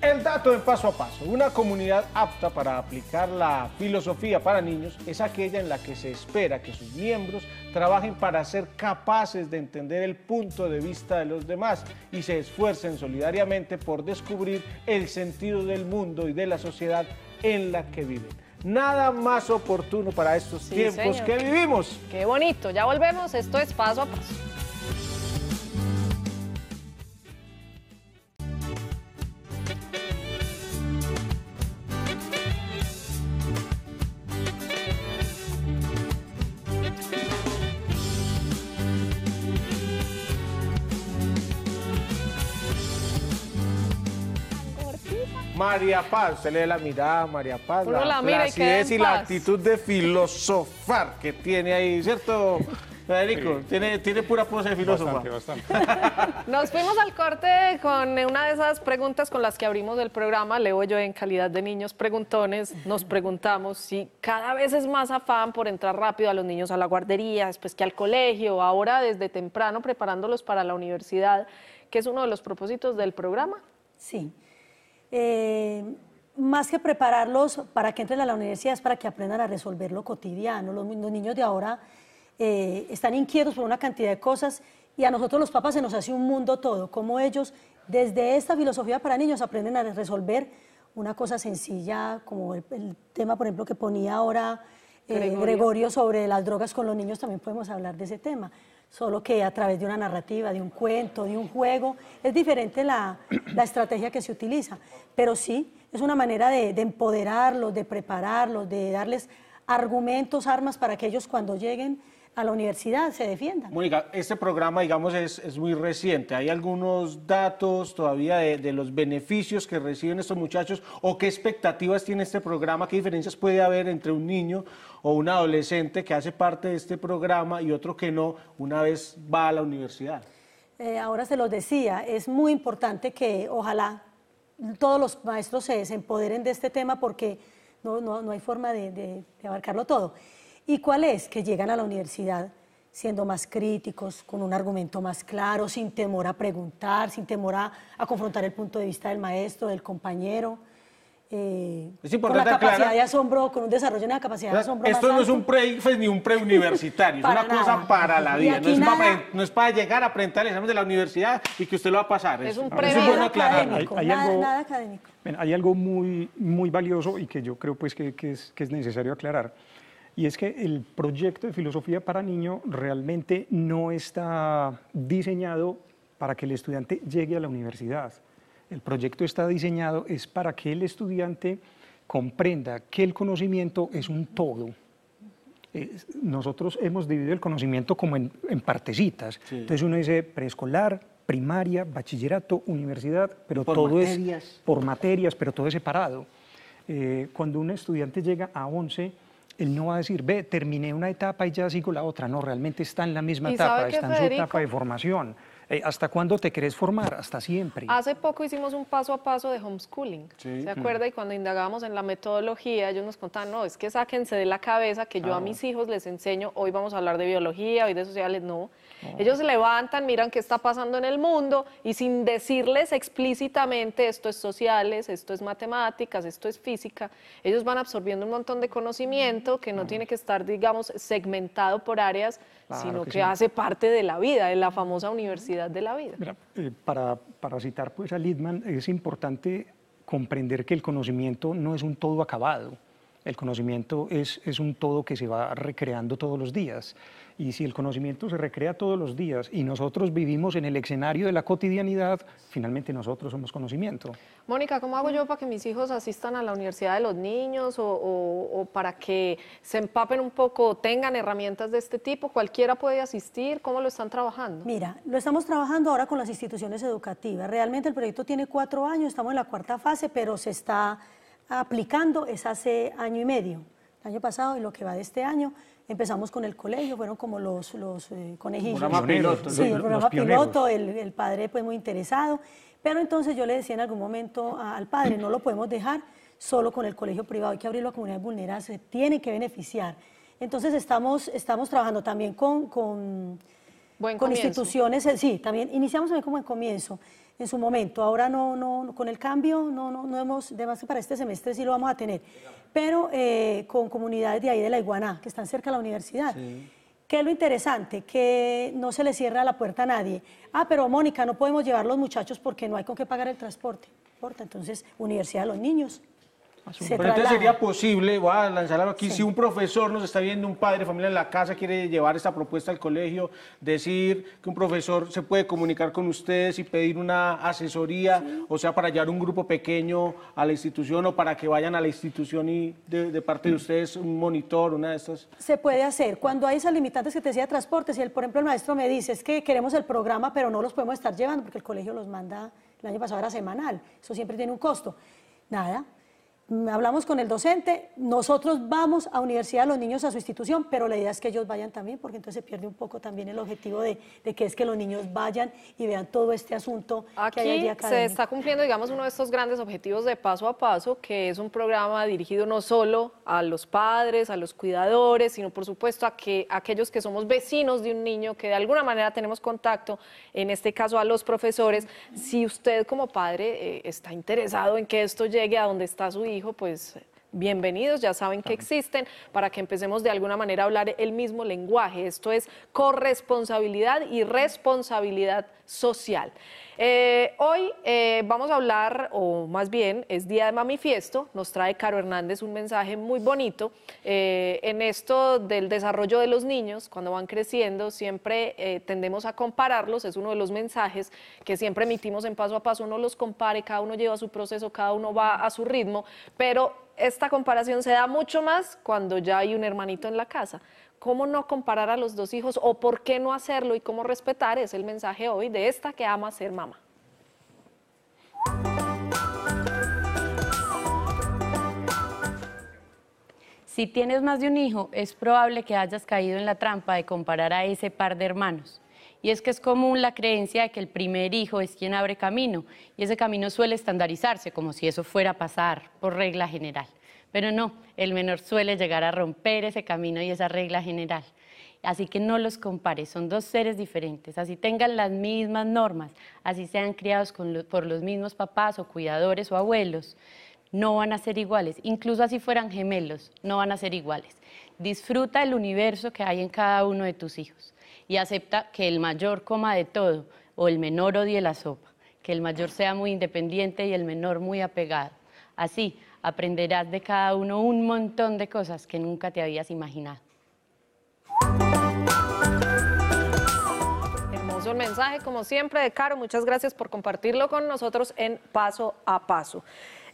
El dato en paso a paso. Una comunidad apta para aplicar la filosofía para niños es aquella en la que se espera que sus miembros trabajen para ser capaces de entender el punto de vista de los demás y se esfuercen solidariamente por descubrir el sentido del mundo y de la sociedad en la que viven. Nada más oportuno para estos tiempos que vivimos. Qué bonito, ya volvemos, esto es paso a paso. María Paz, se le la mirada a María Paz, la, y, la actitud de filosofar que tiene ahí, ¿cierto? Federico, tiene, pura pose de filósofa. Bastante, bastante. <laughs> Nos fuimos al corte con una de esas preguntas con las que abrimos el programa. Leo yo en calidad de niños preguntones. Nos preguntamos si cada vez es más afán por entrar rápido a los niños a la guardería, después que al colegio, ahora desde temprano preparándolos para la universidad, que es uno de los propósitos del programa. Sí, eh, más que prepararlos para que entren a la universidad, es para que aprendan a resolver lo cotidiano. Los, niños de ahora eh, están inquietos por una cantidad de cosas y a nosotros los papás se nos hace un mundo todo, como ellos desde esta filosofía para niños aprenden a resolver una cosa sencilla, como el, tema, por ejemplo, que ponía ahora eh, Gregorio sobre las drogas con los niños, también podemos hablar de ese tema solo que a través de una narrativa, de un cuento, de un juego, es diferente la, estrategia que se utiliza, pero sí es una manera de, de, empoderarlos, de prepararlos, de darles argumentos, armas para que ellos cuando lleguen a la universidad se defiendan. Mónica, este programa, digamos, es, muy reciente. ¿Hay algunos datos todavía de, los beneficios que reciben estos muchachos o qué expectativas tiene este programa? ¿Qué diferencias puede haber entre un niño o un adolescente que hace parte de este programa y otro que no una vez va a la universidad? Eh, ahora se los decía, es muy importante que ojalá todos los maestros se empoderen de este tema porque no, no, no hay forma de abarcarlo todo. ¿Y cuál es? Que llegan a la universidad siendo más críticos, con un argumento más claro, sin temor a preguntar, sin temor a, confrontar el punto de vista del maestro, del compañero. Eh, es importante con de asombro, con un desarrollo en la capacidad de asombro. Esto no es un pre pues, ni un pre-universitario, <laughs> es una cosa para la vida. No es, para, llegar a presentar el examen de la universidad y que usted lo va a pasar. Es, un pre académico, hay, nada, algo, académico. hay algo muy, muy valioso y que yo creo pues, que es necesario aclarar y es que el proyecto de filosofía para niño realmente no está diseñado para que el estudiante llegue a la universidad. El proyecto está diseñado es para que el estudiante comprenda que el conocimiento es un todo. nosotros hemos dividido el conocimiento como en, partecitas. Entonces uno dice preescolar, primaria, bachillerato, universidad, pero todo es por materias, pero todo es separado. Eh, cuando un estudiante llega a 11, él no va a decir, ve, terminé una etapa y ya sigo la otra. No, realmente está en la misma etapa, está en su etapa de formación. Eh, ¿Hasta cuándo te querés formar? Hasta siempre. Hace poco hicimos un paso a paso de homeschooling. ¿Se acuerda? Y cuando indagábamos en la metodología, ellos nos contaban, no, es que sáquense de la cabeza que yo a mis hijos les enseño, hoy vamos a hablar de biología, hoy de sociales, no. Oh. Ellos se levantan, miran qué está pasando en el mundo y sin decirles explícitamente esto es sociales, esto es matemáticas, esto es física, ellos van absorbiendo un montón de conocimiento que no tiene que estar, digamos, segmentado por áreas, sino que, hace parte de la vida, de la famosa universidad de la vida. Eh, para, citar pues a Lidman, es importante comprender que el conocimiento no es un todo acabado. El conocimiento es, un todo que se va recreando todos los días. Y si el conocimiento se recrea todos los días y nosotros vivimos en el escenario de la cotidianidad, finalmente nosotros somos conocimiento. Mónica, ¿cómo hago yo para que mis hijos asistan a la Universidad de los Niños o, para que se empapen un poco, tengan herramientas de este tipo? ¿Cualquiera puede asistir? ¿Cómo lo están trabajando? Mira, lo estamos trabajando ahora con las instituciones educativas. Realmente el proyecto tiene cuatro años, estamos en la cuarta fase, pero se está aplicando es hace año y medio, el año pasado y lo que va de este año. Empezamos con el colegio, fueron como los, los eh, conejitos. El programa piloto. Sí, el programa piloto, el, padre pues muy interesado. Pero entonces yo le decía en algún momento al padre, no lo podemos dejar solo con el colegio privado, hay que abrirlo a comunidades vulnerables, se tiene que beneficiar. Entonces estamos, estamos trabajando también con, con, con instituciones, eh, sí, también iniciamos también como en comienzo, en su momento. Ahora no, no, con el cambio no, no, no hemos, además que para este semestre sí lo vamos a tener, pero eh, con comunidades de ahí de la Iguana, que están cerca de la universidad. que es lo interesante? Que no se le cierra la puerta a nadie. Ah, pero Mónica, no podemos llevar los muchachos porque no hay con qué pagar el transporte. Entonces, Universidad de los Niños. Pero entonces sería posible, voy a lanzarlo aquí, si un profesor nos está viendo, un padre familia en la casa quiere llevar esta propuesta al colegio, decir que un profesor se puede comunicar con ustedes y pedir una asesoría, o sea, para llevar un grupo pequeño a la institución o para que vayan a la institución y de, parte de ustedes un monitor, una de estas. Se puede hacer. Cuando hay esas limitantes que te decía de transporte, si el, por ejemplo el maestro me dice es que queremos el programa, pero no los podemos estar llevando porque el colegio los manda, el año pasado era semanal, eso siempre tiene un costo. Nada, hablamos con el docente, nosotros vamos a universidad, los niños a su institución, pero la idea es que ellos vayan también, porque entonces se pierde un poco también el objetivo de, que es que los niños vayan y vean todo este asunto que hay se está cumpliendo, digamos, uno de estos grandes objetivos de paso a paso, que es un programa dirigido no solo a los padres, a los cuidadores, sino por supuesto a que aquellos que somos vecinos de un niño, que de alguna manera tenemos contacto, en este caso a los profesores. Si usted como padre eh, está interesado en que esto llegue a donde está su hijo, hijo, pues bienvenidos, ya saben que existen, para que empecemos de alguna manera a hablar el mismo lenguaje. Esto es corresponsabilidad y responsabilidad social. Eh, hoy eh, vamos a hablar, o más bien es Día de Mamifiesto, nos trae Caro Hernández un mensaje muy bonito eh, en esto del desarrollo de los niños, cuando van creciendo siempre tendemos a compararlos, es uno de los mensajes que siempre emitimos en paso a paso, uno los compare, cada uno lleva su proceso, cada uno va a su ritmo, pero esta comparación se da mucho más cuando ya hay un hermanito en la casa. ¿Cómo no comparar a los dos hijos o por qué no hacerlo y cómo respetar? Es el mensaje hoy de esta que ama ser mamá. Si tienes más de un hijo, es probable que hayas caído en la trampa de comparar a ese par de hermanos. Y es que es común la creencia de que el primer hijo es quien abre camino y ese camino suele estandarizarse como si eso fuera a pasar por regla general. Pero no, el menor suele llegar a romper ese camino y esa regla general. Así que no los compares, son dos seres diferentes, así tengan las mismas normas, así sean criados por los mismos papás o cuidadores o abuelos, no van a ser iguales, incluso así fueran gemelos, no van a ser iguales. Disfruta el universo que hay en cada uno de tus hijos y acepta que el mayor coma de todo o el menor odie la sopa, que el mayor sea muy independiente y el menor muy apegado. Así aprenderás de cada uno un montón de cosas que nunca te habías imaginado. Hermoso mensaje, como siempre, de Caro. Muchas gracias por compartirlo con nosotros en Paso a Paso.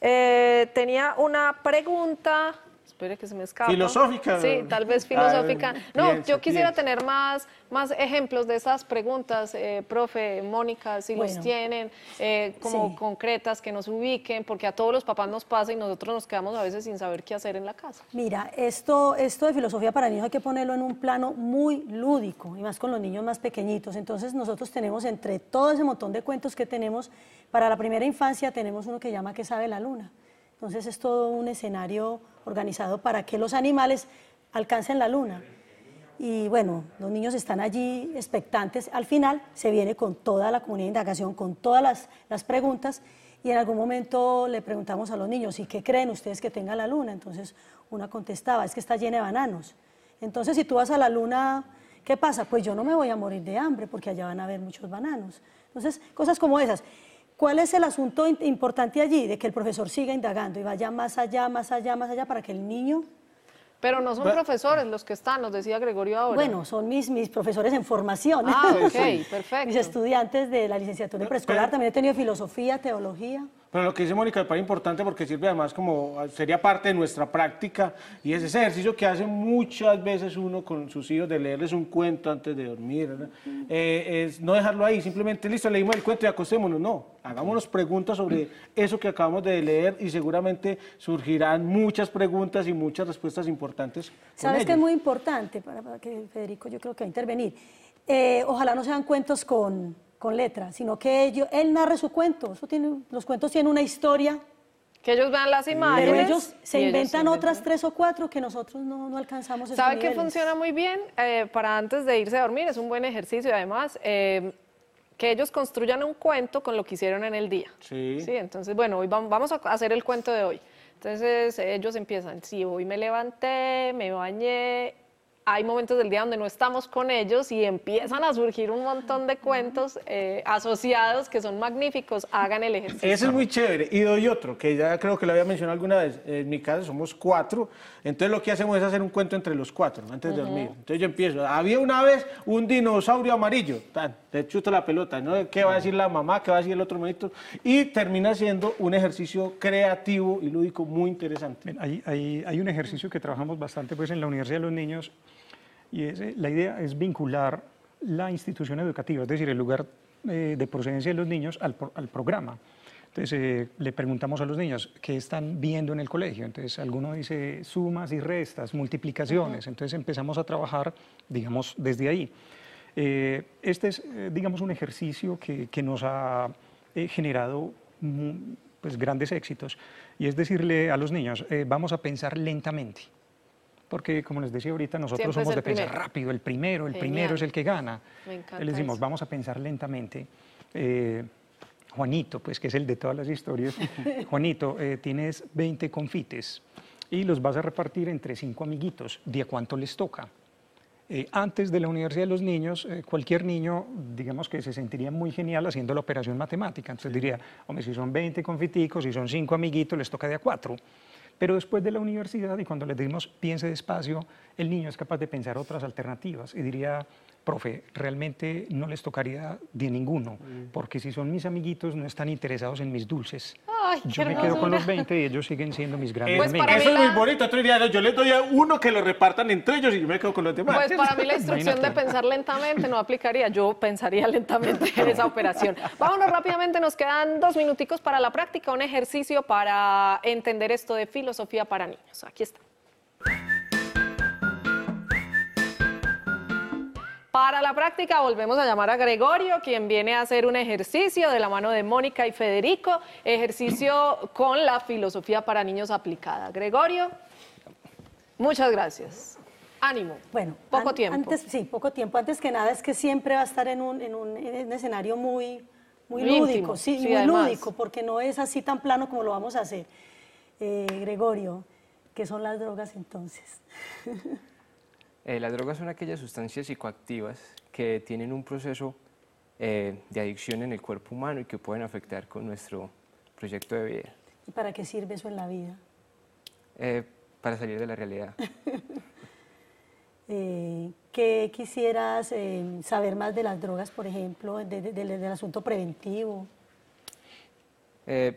Eh, tenía una pregunta que se me escapa. Filosófica. Sí, tal vez ah, filosófica. no, yo quisiera tener más, más ejemplos de esas preguntas, eh, profe, Mónica, si los tienen, eh, como concretas, que nos ubiquen, porque a todos los papás nos pasa y nosotros nos quedamos a veces sin saber qué hacer en la casa. Mira, esto, esto de filosofía para niños hay que ponerlo en un plano muy lúdico, y más con los niños más pequeñitos. Entonces nosotros tenemos entre todo ese montón de cuentos que tenemos, para la primera infancia tenemos uno que llama que sabe la luna. Entonces es todo un escenario organizado para que los animales alcancen la luna. Y bueno, los niños están allí expectantes. Al final se viene con toda la comunidad de indagación, con todas las, preguntas. Y en algún momento le preguntamos a los niños, ¿y qué creen ustedes que tenga la luna? Entonces una contestaba, es que está llena de bananos. Entonces si tú vas a la luna, ¿qué pasa? Pues yo no me voy a morir de hambre porque allá van a haber muchos bananos. Entonces, cosas como esas. ¿Cuál es el asunto importante allí? De que el profesor siga indagando y vaya más allá, más allá, más allá para que el niño... Pero no son profesores los que están, nos decía Gregorio ahora. Bueno, son mis, mis profesores en formación. Ah, ok, <laughs> perfecto. mis estudiantes de la licenciatura preescolar, también he tenido filosofía, teología. Pero lo que dice Mónica es para importante porque sirve además como sería parte de nuestra práctica y es ese ejercicio que hace muchas veces uno con sus hijos de leerles un cuento antes de dormir. ¿no? Eh, es no dejarlo ahí, simplemente listo, leímos el cuento y acostémonos. No, hagámonos preguntas sobre eso que acabamos de leer y seguramente surgirán muchas preguntas y muchas respuestas importantes. Sabes que es muy importante, para, que Federico yo creo que va a intervenir. Eh, ojalá no sean cuentos con con letra, sino que ellos, él narra su cuento. Eso tiene, los cuentos tienen una historia. Que ellos vean las imágenes. Pero ellos se inventan otras tres o cuatro que nosotros no, no alcanzamos. Esos ¿Sabe qué funciona muy bien eh, para antes de irse a dormir? Es un buen ejercicio además... Eh, que ellos construyan un cuento con lo que hicieron en el día. Sí. sí entonces, bueno, hoy vamos, vamos a hacer el cuento de hoy. Entonces ellos empiezan, sí, hoy me levanté, me bañé, hay momentos del día donde no estamos con ellos y empiezan a surgir un montón de cuentos eh, asociados que son magníficos. Hagan el ejercicio. Eso es muy chévere. Y doy otro, que ya creo que lo había mencionado alguna vez. En mi casa somos cuatro. Entonces lo que hacemos es hacer un cuento entre los cuatro antes de dormir. Entonces yo empiezo. Había una vez un dinosaurio amarillo. Tan, chuto la pelota. ¿no? ¿Qué va a decir la mamá? ¿Qué va a decir el otro monito? Y termina siendo un ejercicio creativo y lúdico muy interesante. hay, hay un ejercicio que trabajamos bastante pues, en la Universidad de los Niños y la idea es vincular la institución educativa, es decir, el lugar eh, de procedencia de los niños al, programa. Entonces eh, le preguntamos a los niños qué están viendo en el colegio. Entonces alguno dice sumas y restas, multiplicaciones. Entonces empezamos a trabajar, digamos, desde ahí. Eh, este es, digamos, un ejercicio que, nos ha generado pues, grandes éxitos. Y es decirle a los niños, vamos a pensar lentamente porque como les decía ahorita, nosotros somos de pensar rápido, el primero, el primero es el que gana. Le decimos, vamos a pensar lentamente. Eh, Juanito, pues que es el de todas las historias, <laughs> Juanito, eh, tienes 20 confites y los vas a repartir entre cinco amiguitos, de a cuánto les toca. Eh, antes de la Universidad de los Niños, cualquier niño, digamos que se sentiría muy genial haciendo la operación matemática. Entonces diría, hombre, si son 20 confiticos, si son 5 amiguitos, les toca de a 4. Pero después de la universidad y cuando le dimos piense despacio, el niño es capaz de pensar otras alternativas y diría, profe, realmente no les tocaría de ninguno, mm. porque si son mis amiguitos no están interesados en mis dulces. Ay, yo me quedo con los 20 y ellos siguen siendo mis grandes pues amigos. Eso es muy bonito, Yo les doy a uno que lo repartan entre ellos y yo me quedo con los demás. Pues para mí la instrucción de pensar lentamente no aplicaría. Yo pensaría lentamente en esa operación. <laughs> Vámonos rápidamente, nos quedan dos minuticos para la práctica, un ejercicio para entender esto de filosofía para niños. Aquí está. Para la práctica volvemos a llamar a Gregorio, quien viene a hacer un ejercicio de la mano de Mónica y Federico, ejercicio con la filosofía para niños aplicada. Gregorio, muchas gracias. Ánimo. Bueno, poco tiempo. Antes, sí, poco tiempo. Antes que nada es que siempre va a estar en un, escenario muy, muy, lúdico, sí, muy lúdico, porque no es así tan plano como lo vamos a hacer. Eh, Gregorio, ¿qué son las drogas entonces? <laughs> Eh, las drogas son aquellas sustancias psicoactivas que tienen un proceso eh, de adicción en el cuerpo humano y que pueden afectar con nuestro proyecto de vida. ¿Y para qué sirve eso en la vida? Eh, para salir de la realidad. <laughs> ¿Qué quisieras saber más de las drogas, por ejemplo, del asunto preventivo?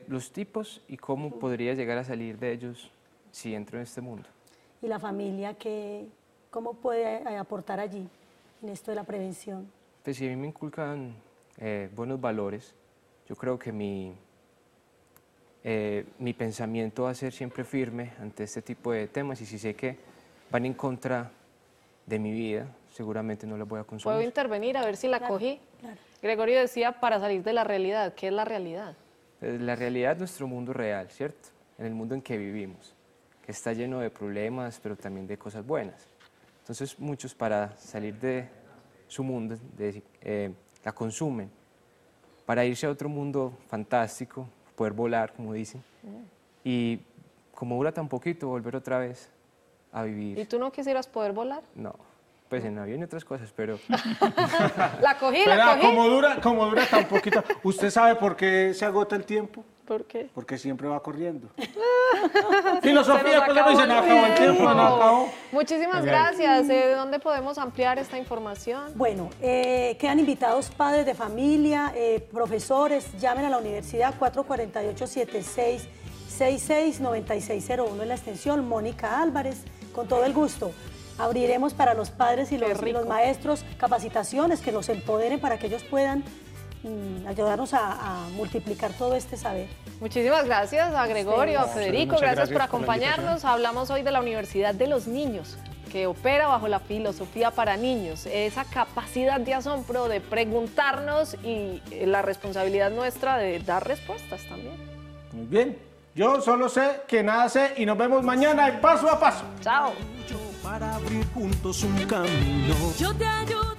los tipos y cómo podría llegar a salir de ellos si entro en este mundo. ¿Y la familia qué, ¿Cómo puede eh, aportar allí en esto de la prevención? Pues si a mí me inculcan eh, buenos valores, yo creo que mi, eh, mi pensamiento va a ser siempre firme ante este tipo de temas y si sé que van en contra de mi vida, seguramente no las voy a consumir. Puedo intervenir a ver si la cogí. Gregorio decía para salir de la realidad. ¿Qué es la realidad? La realidad es nuestro mundo real, ¿cierto? En el mundo en que vivimos, que está lleno de problemas, pero también de cosas buenas. Entonces muchos para salir de su mundo eh, la consumen, para irse a otro mundo fantástico, poder volar, como dicen, mm. y como dura tan poquito, volver otra vez a vivir. ¿Y tú no quisieras poder volar? No. Pues en avión y otras cosas, pero... <laughs> la cogí, Como dura, como dura tan poquito. ¿Usted sabe por qué se agota el tiempo? ¿Por qué? Porque siempre va corriendo. <laughs> <laughs> Filosofía, pues no acabó el tiempo, no Muchísimas gracias. Eh, ¿De dónde podemos ampliar esta información? Bueno, eh, quedan invitados padres de familia, eh, profesores, llamen a la universidad 448-7666-9601 en la extensión Mónica Álvarez, con todo el gusto abriremos para los padres y los, y los, maestros capacitaciones que los empoderen para que ellos puedan Mm, ayudarnos a, multiplicar todo este saber. Muchísimas gracias a Gregorio, a Federico, gracias, por acompañarnos. Hablamos hoy de la Universidad de los Niños que opera bajo la filosofía para niños, esa capacidad de asombro de preguntarnos y eh, la responsabilidad nuestra de dar respuestas también. Muy bien, yo solo sé que nada sé y nos vemos mañana en paso a paso. Chao. Para abrir juntos un camino. Yo te ayudo.